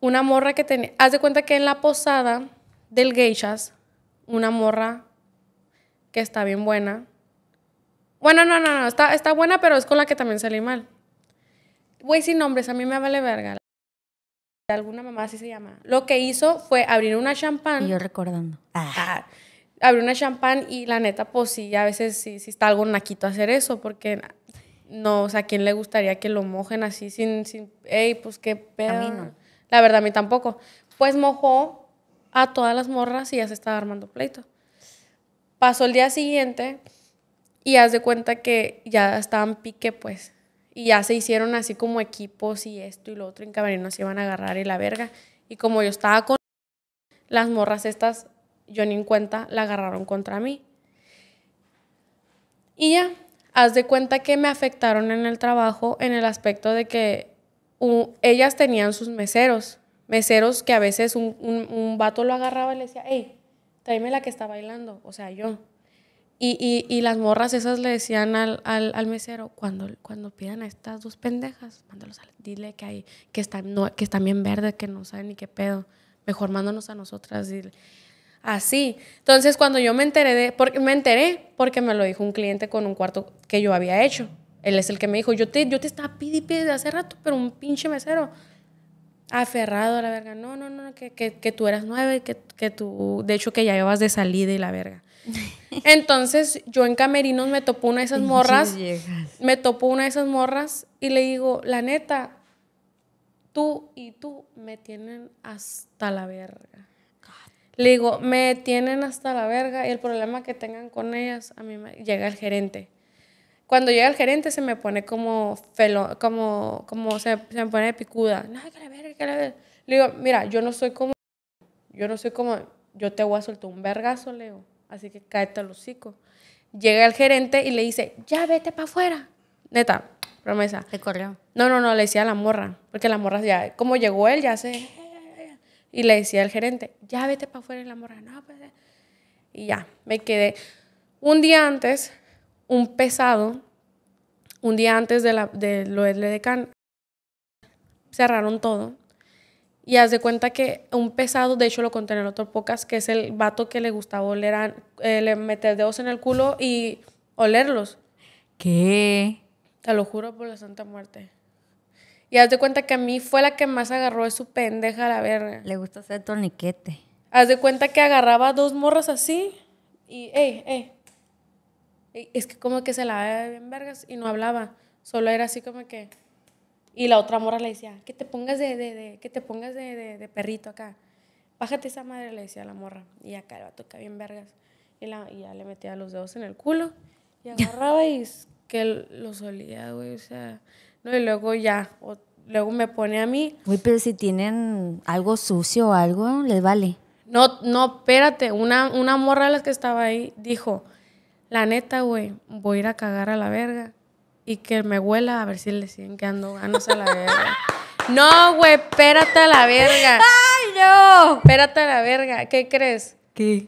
Una morra que tenía, haz de cuenta que en la posada del geishas, una morra está bien buena. Bueno, no, no, no, está, está buena, pero es con la que también salí mal. Güey, sin nombres, a mí me vale verga. Alguna mamá así se llama. Lo que hizo fue abrir una champán. yo recordando. Ah. una champán y la neta, pues sí, a veces sí, está algo naquito hacer eso, porque no, o sea, ¿a quién le gustaría que lo mojen así sin, sin, ey, pues qué pedo? A mí no. La verdad, a mí tampoco. Pues mojó a todas las morras y ya se estaba armando pleito. Pasó el día siguiente y haz de cuenta que ya estaban pique, pues. Y ya se hicieron así como equipos y esto y lo otro. En Camerino se iban a agarrar y la verga. Y como yo estaba con las morras estas, yo ni en cuenta, la agarraron contra mí. Y ya, haz de cuenta que me afectaron en el trabajo en el aspecto de que ellas tenían sus meseros. Meseros que a veces un, un, vato lo agarraba y le decía, hey, tráeme la que está bailando, o sea, yo. Y, y, y las morras esas le decían al, al, al, mesero, cuando, cuando pidan a estas dos pendejas, mándalos dile que, hay, que, están, que están bien verdes, que no saben ni qué pedo. Mejor mándanos a nosotras. Así. Entonces, cuando yo me enteré, de, porque, me enteré porque me lo dijo un cliente con un cuarto que yo había hecho. Él es el que me dijo, yo te, yo te estaba pidiendo desde hace rato, pero un pinche mesero aferrado a la verga. No, no, no, que, que, tú eras nueve, que, que, tú, de hecho que ya llevas de salida y la verga. Entonces yo en camerinos me topo una de esas morras, me topo una de esas morras y le digo, la neta, tú y tú me tienen hasta la verga. Le digo, me tienen hasta la verga y el problema que tengan con ellas, a mí me llega el gerente. Cuando llega el gerente se me pone como felo, como, como se, se me pone picuda. No, que la verga, que la verga. Le digo, mira, yo no soy como, yo no soy como, yo te voy a soltar un vergazo, Leo. Así que cáete al hocico. Llega el gerente y le dice, ya vete para afuera. Neta, promesa. Se corrió. No, no, no, le decía a la morra. Porque la morra ya, como llegó él, ya se... Y le decía al gerente, ya vete para afuera y la morra, no, pues... Y ya, me quedé. Un día antes un pesado un día antes de, la, de lo del decan Cerraron todo. Y haz de cuenta que un pesado, de hecho lo conté en el otro podcast, que es el vato que le gustaba oler, eh, le meter dedos en el culo y olerlos. ¿Qué? Te lo juro por la Santa Muerte. Y haz de cuenta que a mí fue la que más agarró de su pendeja la verga. Le gusta hacer torniquete. Haz de cuenta que agarraba dos morras así y, ey, ey, es que como que se la bien vergas y no hablaba. Solo era así como que... Y la otra morra le decía, que te pongas de, de, que te pongas de, de, perrito acá. Bájate esa madre, le decía a la morra. Y acá va a tocar bien vergas. Y, ya le metía los dedos en el culo. Y agarraba y que lo solía, güey. O sea, no, y luego ya, luego me pone a mí. uy pero si tienen algo sucio o algo, les vale. No, no, espérate. Una, una morra de las que estaba ahí dijo, la neta, güey, voy a ir a cagar a la verga y que me huela a ver si le siguen que ando a la verga. No, güey, espérate a la verga. ¡Ay, yo. Espérate a la verga. ¿Qué crees? ¿Qué?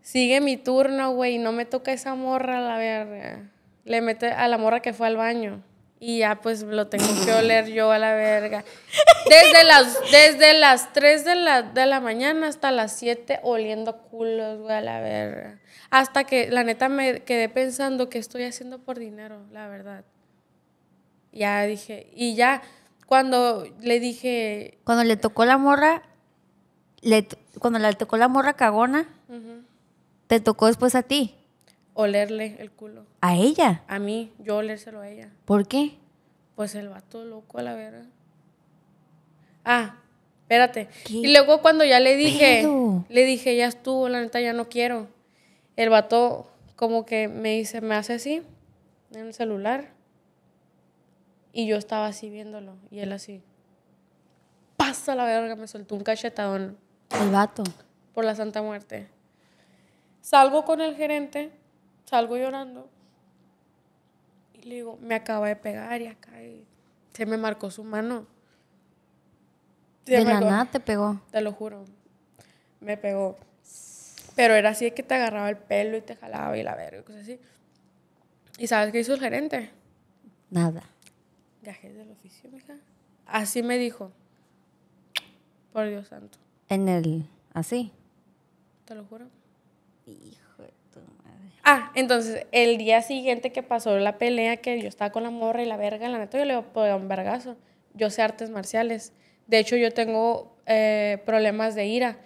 Sigue mi turno, güey, no me toca esa morra a la verga. Le mete a la morra que fue al baño y ya pues lo tengo que oler yo a la verga. Desde las, desde las 3 de la, de la mañana hasta las 7 oliendo culos, güey, a la verga. Hasta que la neta me quedé pensando que estoy haciendo por dinero, la verdad. Ya dije, y ya cuando le dije... Cuando le tocó la morra, le, cuando le tocó la morra cagona, te tocó después a ti. Olerle el culo. ¿A ella? A mí, yo olérselo a ella. ¿Por qué? Pues el vato loco a la verdad Ah, espérate. Y luego cuando ya le dije, le dije, ya estuvo, la neta ya no quiero. El vato como que me dice, me hace así en el celular. Y yo estaba así viéndolo y él así. Pasa la verga, me soltó un cachetadón. El vato. Por la Santa Muerte. Salgo con el gerente salgo llorando y le digo, me acaba de pegar y acá se me marcó su mano. de la nada te pegó. Te lo juro. Me pegó. Pero era así que te agarraba el pelo y te jalaba y la verga y cosas así. ¿Y sabes qué hizo el gerente? Nada. del oficio, Así me dijo. Por Dios santo. En el. Así. Te lo juro. Hijo. Ah, entonces, el día siguiente que pasó la pelea, que yo estaba con la morra y la verga, la neta, yo le digo, pues, un vergazo. Yo sé artes marciales. De hecho, yo tengo eh, problemas de ira.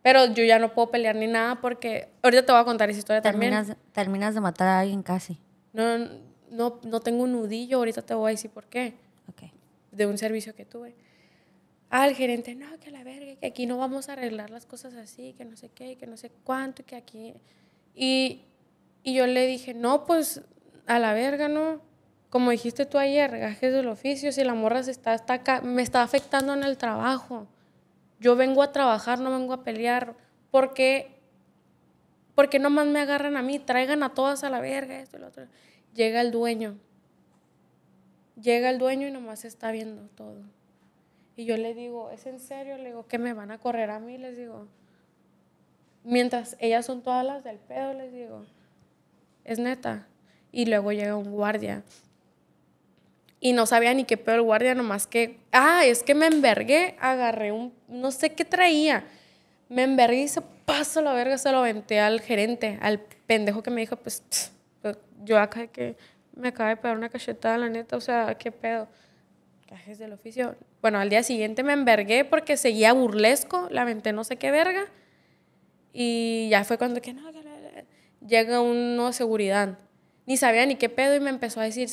Pero yo ya no puedo pelear ni nada porque... Ahorita te voy a contar esa historia terminas, también. Terminas de matar a alguien casi. No, no, no tengo un nudillo. Ahorita te voy a decir por qué. Okay. De un servicio que tuve. Ah, el gerente, no, que la verga, que aquí no vamos a arreglar las cosas así, que no sé qué, que no sé cuánto, que aquí... Y y yo le dije, no, pues a la verga, ¿no? Como dijiste tú ayer, gajes del oficio, si la morra se está, está acá, me está afectando en el trabajo. Yo vengo a trabajar, no vengo a pelear. Porque porque nomás me agarran a mí, traigan a todas a la verga, esto y lo otro. Llega el dueño. Llega el dueño y nomás está viendo todo. Y yo le digo, ¿es en serio? Le digo, ¿que me van a correr a mí? Les digo, mientras ellas son todas las del pedo, les digo es neta. Y luego llega un guardia. Y no sabía ni qué pedo el guardia, nomás que, ah, es que me envergué, agarré un, no sé qué traía. Me envergué y se pasó la verga, se lo aventé al gerente, al pendejo que me dijo, pues, pues, yo acá que me acaba de pegar una cachetada, la neta, o sea, qué pedo. Cajes del oficio. Bueno, al día siguiente me envergué porque seguía burlesco, la lamenté no sé qué verga. Y ya fue cuando que no, que llega un nuevo seguridad. Ni sabía ni qué pedo y me empezó a decir,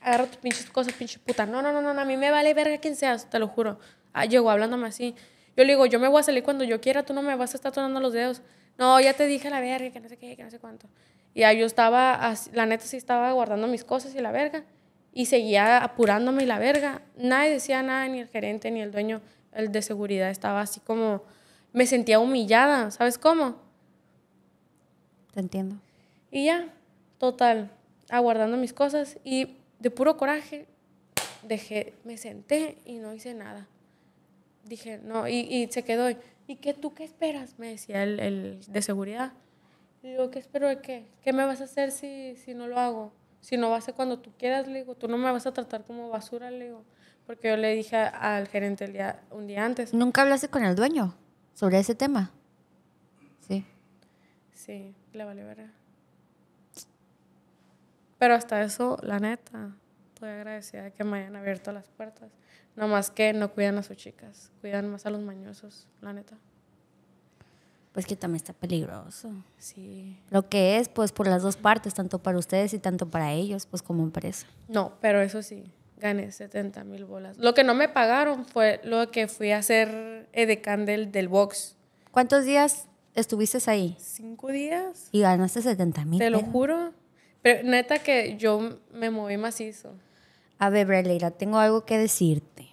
agarra tus pinches cosas, pinche puta. No, no, no, no, a mí me vale verga quien seas, te lo juro. Ah, llegó hablándome así. Yo le digo, yo me voy a salir cuando yo quiera, tú no me vas a estar tornando los dedos. No, ya te dije la verga, que no sé qué, que no sé cuánto. Y yo estaba, así, la neta sí estaba guardando mis cosas y la verga. Y seguía apurándome y la verga. Nadie decía nada, ni el gerente, ni el dueño, el de seguridad. Estaba así como, me sentía humillada, ¿sabes cómo? Te entiendo. Y ya, total, aguardando mis cosas y de puro coraje dejé, me senté y no hice nada. Dije, no, y, y se quedó. ¿Y qué tú qué esperas? Me decía el, de seguridad. Y digo, ¿qué espero de qué? ¿Qué me vas a hacer si, si no lo hago? Si no vas a ser cuando tú quieras, le digo, tú no me vas a tratar como basura, le digo. Porque yo le dije al gerente el día, un día antes. ¿Nunca hablaste con el dueño sobre ese tema? Sí. Sí le vale Pero hasta eso, la neta, estoy agradecida de que me hayan abierto las puertas. nomás más que no cuidan a sus chicas, cuidan más a los mañosos, la neta. Pues que también está peligroso. Sí. Lo que es, pues por las dos partes, tanto para ustedes y tanto para ellos, pues como empresa. No, pero eso sí, gané 70 mil bolas. Lo que no me pagaron fue lo que fui a hacer edecán del box. ¿Cuántos días estuviste ahí? Cinco días. Y ganaste 70 mil. Te lo juro. Pero neta que yo me moví macizo. A ver, Breleira, tengo algo que decirte.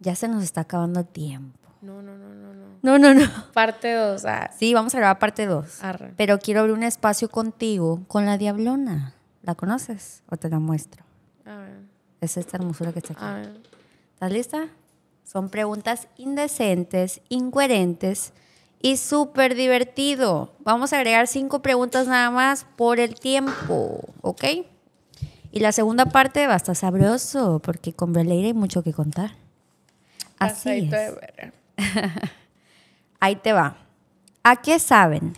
Ya se nos está acabando el tiempo. No, no, no, no, no. No, no, no. Parte 2. Ah. Sí, vamos a grabar parte 2. Pero quiero abrir un espacio contigo con la Diablona. ¿La conoces o te la muestro? A ver. Es esta hermosura que está aquí. A ver. ¿Estás lista? Son preguntas indecentes, incoherentes y súper divertido. Vamos a agregar cinco preguntas nada más por el tiempo, ¿ok? Y la segunda parte va a estar sabroso porque con Beleire hay mucho que contar. Así es. Ahí te va. ¿A qué saben?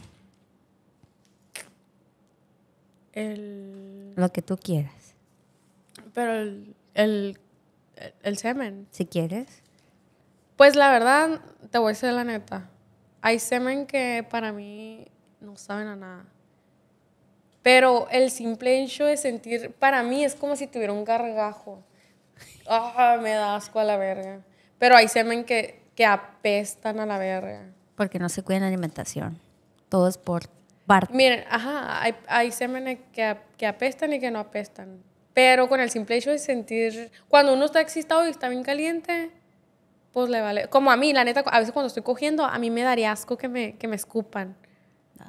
El... Lo que tú quieras. Pero el, el, el semen. Si quieres. Pues la verdad, te voy a decir la neta hay semen que para mí no saben a nada. Pero el simple hecho de sentir, para mí es como si tuviera un gargajo. Ah, me da asco a la verga. Pero hay semen que, que apestan a la verga. Porque no se cuidan la alimentación. Todo es por parte. Miren, ajá, hay, semen que, que apestan y que no apestan. Pero con el simple hecho de sentir, cuando uno está excitado y está bien caliente, pues vale. Como a mí, la neta, a veces cuando estoy cogiendo, a mí me daría asco que me, que me escupan.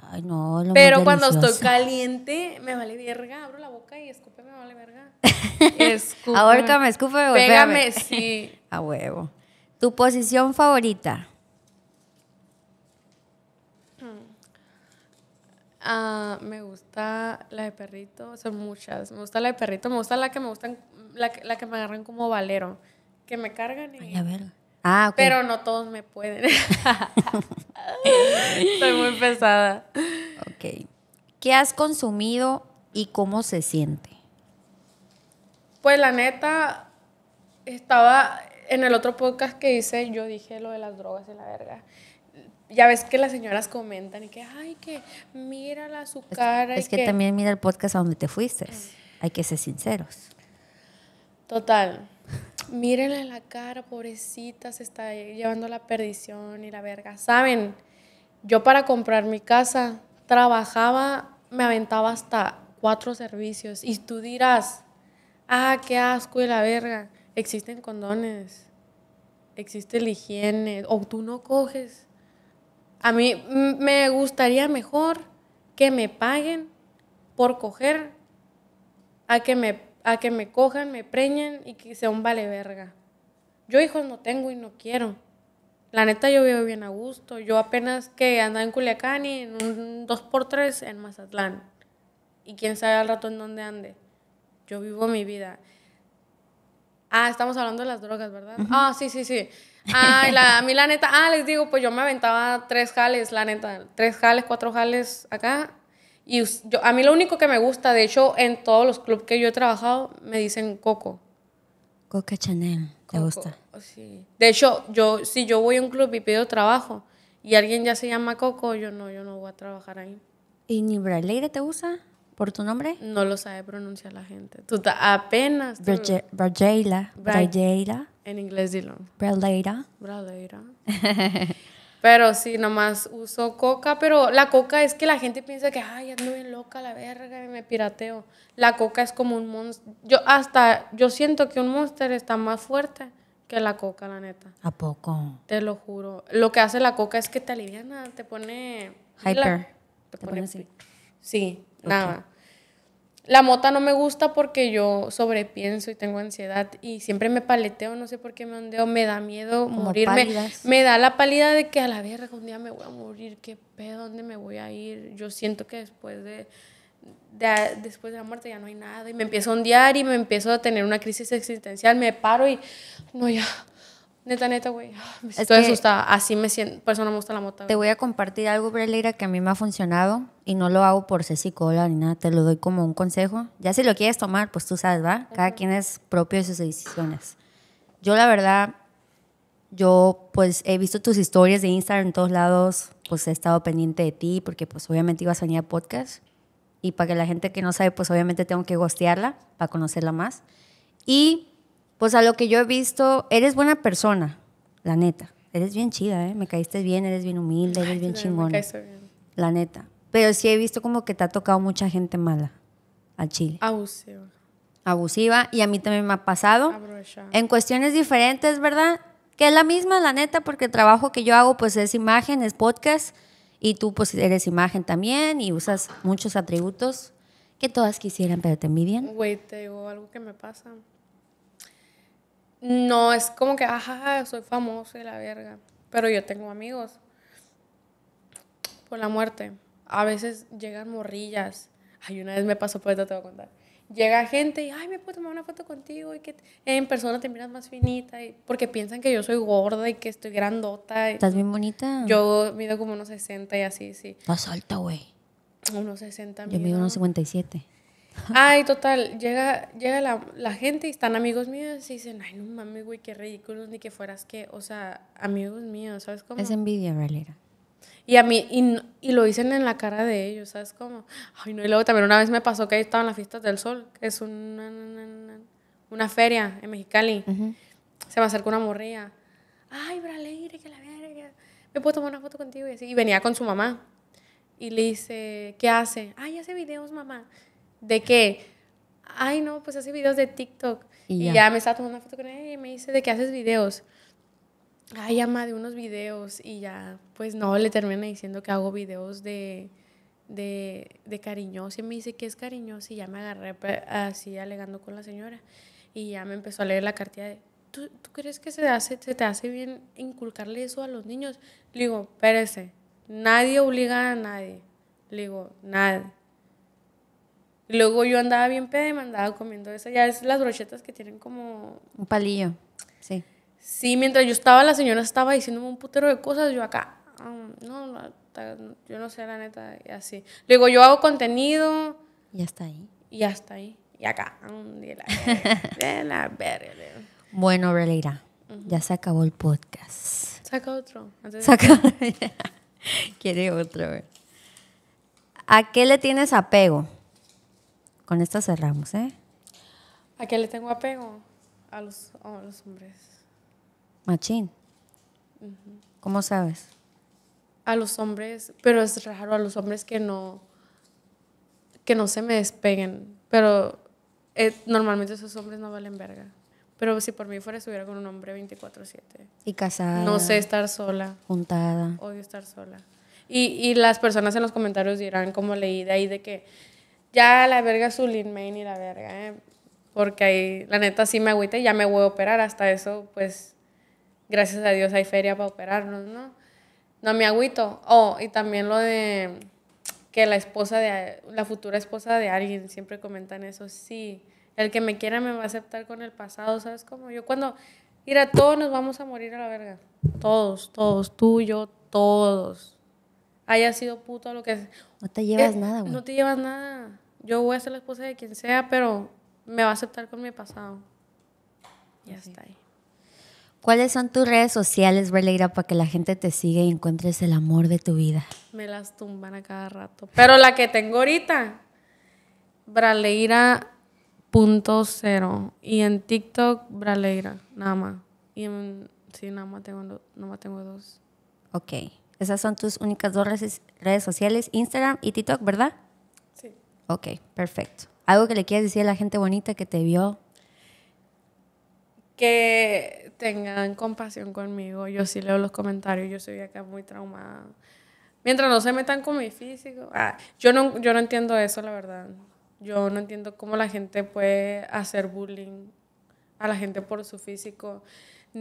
Ay, no, lo Pero cuando estoy caliente, me vale verga, abro la boca y escupe, me vale verga. me me escupe Pégame, sí. A huevo. ¿Tu posición favorita? Mm. Ah, me gusta la de perrito, son muchas. Me gusta la de perrito, me gusta la que me gustan, la que, la que me agarran como valero, que me cargan y... Ay, a ver. Ah, Pero no todos me pueden. Estoy muy pesada. Ok. ¿Qué has consumido y cómo se siente? Pues la neta, estaba en el otro podcast que hice, yo dije lo de las drogas y la verga. Ya ves que las señoras comentan y que, ay, que mírala su cara. Es, que, que, también mira el podcast a donde te fuiste. Ah. Hay que ser sinceros. Total Mírenle la cara, pobrecita, se está llevando la perdición y la verga. Saben, yo para comprar mi casa trabajaba, me aventaba hasta cuatro servicios. Y tú dirás, ah, qué asco y la verga. Existen condones, existe la higiene, o tú no coges. A mí me gustaría mejor que me paguen por coger a que me a que me cojan, me preñen y que sea un vale verga. Yo hijos no tengo y no quiero. La neta yo vivo bien a gusto. Yo apenas que andaba en Culiacán y en un 2x3 en Mazatlán. Y quién sabe al rato en dónde ande. Yo vivo mi vida. Ah, estamos hablando de las drogas, ¿verdad? Ah, sí, sí, sí. Ay, la, a mí la neta, ah, les digo, pues yo me aventaba tres jales, la neta, tres jales, cuatro jales acá y a mí lo único que me gusta, de hecho, en todos los clubes que yo he trabajado, me dicen Coco. Coca Chanel, ¿te gusta? Oh, sí. De hecho, yo, si yo voy a un club y pido trabajo y alguien ya se llama Coco, yo no, yo no voy a trabajar ahí. ¿Y ni Braleira te usa por tu nombre? No lo sabe pronunciar la gente. Tú apenas... Braleira. Braleira. En inglés dilo. Braleira. Braleira. Pero sí, nomás uso coca, pero la coca es que la gente piensa que, ay, es bien loca, la verga, me pirateo. La coca es como un monster. Yo hasta, yo siento que un monster está más fuerte que la coca, la neta. ¿A poco? Te lo juro. Lo que hace la coca es que te aliviana, te pone... Hyper. te, pone, así. Sí, nada. La mota no me gusta porque yo sobrepienso y tengo ansiedad y siempre me paleteo, no sé por qué me ondeo, me da miedo morirme. Me da la pálida de que a la verga un día me voy a morir, qué pedo, dónde me voy a ir. Yo siento que después de, de después de la muerte ya no hay nada y me empiezo a ondear y me empiezo a tener una crisis existencial, me paro y no ya Neta, neta, güey. Ah, estoy asustada. Así me siento. Por eso no me gusta la moto. Te voy a compartir algo, Breleira, que a mí me ha funcionado y no lo hago por ser psicóloga ni nada. Te lo doy como un consejo. Ya si lo quieres tomar, pues tú sabes, ¿va? Cada quien es propio de sus decisiones. Yo, la verdad, yo pues he visto tus historias de Instagram en todos lados. Pues he estado pendiente de ti porque pues obviamente iba a soñar podcast. Y para que la gente que no sabe, pues obviamente tengo que gostearla para conocerla más. Y pues a lo que yo he visto, eres buena persona, la neta. Eres bien chida, ¿eh? Me caíste bien, eres bien humilde, eres bien chingona. La neta. Pero sí he visto como que te ha tocado mucha gente mala al Chile. Abusiva. Abusiva. Y a mí también me ha pasado. En cuestiones diferentes, ¿verdad? Que es la misma, la neta, porque el trabajo que yo hago pues es imagen, es podcast. Y tú pues eres imagen también y usas muchos atributos que todas quisieran, pero te envidian. Güey, te digo algo que me pasa no es como que, ajá, soy famoso y la verga. Pero yo tengo amigos. Por la muerte. A veces llegan morrillas. Ay, una vez me pasó, por esto te voy a contar. Llega gente y, ay, me puedo tomar una foto contigo y que en persona te miras más finita. Y, porque piensan que yo soy gorda y que estoy grandota. ¿Estás bien bonita? Yo mido como unos 60 y así, sí. Más alta, güey. Unos 60. Yo mido unos 57. Ay, total, llega, llega la, gente y están amigos míos y dicen, ay, no mames, güey, qué ridículo, ni que fueras que, o sea, amigos míos, ¿sabes cómo? Es envidia, Valera. Y a mí, y, lo dicen en la cara de ellos, ¿sabes cómo? Ay, no, y luego también una vez me pasó que ahí estaba en las fiestas del sol, que es una, una, feria en Mexicali. Se me acercó una morría. Ay, Valera, que la verga. Me puedo tomar una foto contigo y así. Y venía con su mamá. Y le dice, ¿qué hace? Ay, hace videos, mamá de que, ay, no, pues hace videos de TikTok. Y, ya. me está tomando una foto con ella y me dice, ¿de qué haces videos? Ay, ama de unos videos. Y ya, pues no, le termina diciendo que hago videos de, de, de cariñoso. Y me dice, que es cariñoso? Y ya me agarré así alegando con la señora. Y ya me empezó a leer la cartilla de, ¿tú, ¿tú, crees que se, hace, se te hace bien inculcarle eso a los niños? Le digo, espérese, nadie obliga a nadie. Le digo, nada. Luego yo andaba bien peda y me andaba comiendo esas, Ya es las brochetas que tienen como. Un palillo. Sí. Sí, mientras yo estaba, la señora estaba diciéndome un putero de cosas. Yo acá, ah, no, yo no sé, la neta, y así. Luego yo hago contenido. y está ahí. Ya hasta ahí. Y acá, ah, Bueno, Releira, ya se acabó el podcast. Saca otro. Saca. Quiere otro. ¿A qué le tienes apego? Con esto cerramos, ¿eh? ¿A qué le tengo apego? A los, hombres. Machín. ¿Cómo sabes? A los hombres, pero es raro a los hombres que no que no se me despeguen, pero eh, normalmente esos hombres no valen verga. Pero si por mí fuera estuviera con un hombre 24/7. Y casada. No sé estar sola. Juntada. Odio estar sola. Y, y las personas en los comentarios dirán, como leí de ahí, de que ya la verga su lean main y la verga, ¿eh? Porque ahí, la neta, sí me agüita y ya me voy a operar. Hasta eso, pues, gracias a Dios hay feria para operarnos, ¿no? No me agüito. Oh, y también lo de que la esposa de, la futura esposa de alguien, siempre comentan eso, sí, el que me quiera me va a aceptar con el pasado, ¿sabes cómo? Yo cuando, mira, todos nos vamos a morir a la verga. Todos, todos, tú, yo, todos. Haya sido puto lo que... No te llevas eh, nada, güey. No te llevas nada. Yo voy a ser la esposa de quien sea, pero me va a aceptar con mi pasado. Ya está ahí. ¿Cuáles son tus redes sociales, Braleira, para que la gente te siga y encuentres el amor de tu vida? Me las tumban a cada rato. Pero la que tengo ahorita, Braleira.0. Y en TikTok, Braleira, nada más. Y en, sí, nada más tengo, nada más tengo dos. Ok. Esas son tus únicas dos redes sociales, Instagram y TikTok, ¿verdad? Sí. Ok, perfecto. ¿Algo que le quieras decir a la gente bonita que te vio? Que tengan compasión conmigo. Yo sí leo los comentarios, yo soy acá muy traumada. Mientras no se metan con mi físico. Ah, yo, no, yo no entiendo eso, la verdad. Yo no entiendo cómo la gente puede hacer bullying a la gente por su físico.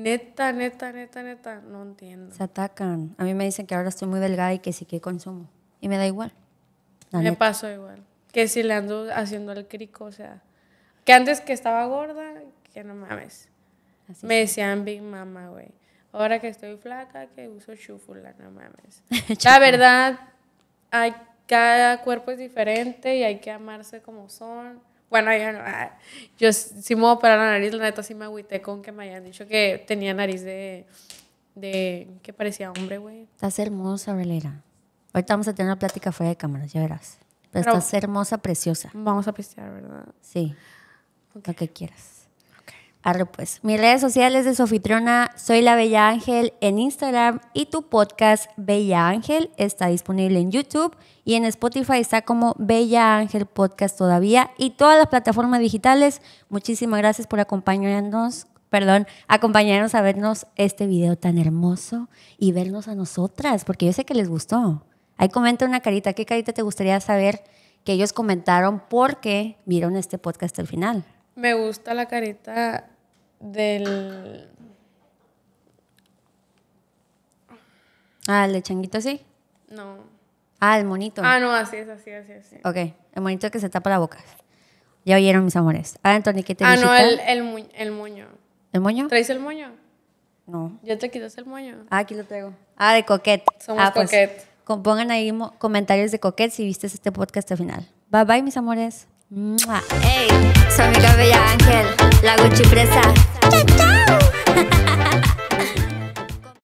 Neta, neta, neta, neta, no entiendo. Se atacan. A mí me dicen que ahora estoy muy delgada y que sí que consumo. Y me da igual. me pasó igual. Que si le ando haciendo el crico, o sea, que antes que estaba gorda, que no mames. me decían Big Mama, güey. Ahora que estoy flaca, que uso chufula, no mames. La verdad, hay, cada cuerpo es diferente y hay que amarse como son. Bueno, yo, no, ah, yo sí me voy a la nariz, la neta sí me agüité con que me hayan dicho que tenía nariz de, de que parecía hombre, güey. Estás hermosa, Valera. Ahorita vamos a tener una plática fuera de cámaras, ya verás. Pero, estás hermosa, preciosa. Vamos a pistear, ¿verdad? Sí. Okay. Lo que quieras pues. Mis redes sociales de Sofitrona, soy la Bella Ángel en Instagram y tu podcast Bella Ángel está disponible en YouTube y en Spotify está como Bella Ángel Podcast todavía y todas las plataformas digitales. Muchísimas gracias por acompañarnos, perdón, acompañarnos a vernos este video tan hermoso y vernos a nosotras, porque yo sé que les gustó. Ahí comenta una carita, ¿qué carita te gustaría saber que ellos comentaron porque vieron este podcast al final? Me gusta la carita del... Ah, el de changuito sí No. Ah, el monito. Ah, no, así es, así, así, es Ok, el monito que se tapa la boca. Ya oyeron, mis amores. Ah, te torniquete. Ah, no, el, el, el moño. ¿El moño? ¿Traes el moño? No. ¿Ya te quitas el moño? Ah, aquí lo traigo. Ah, de coquete. Somos ah, pues, Pongan ahí comentarios de coquete si viste este podcast al final. Bye bye, mis amores. Hey, soy mi Bella Ángel, la Gucci Ciao, ciao,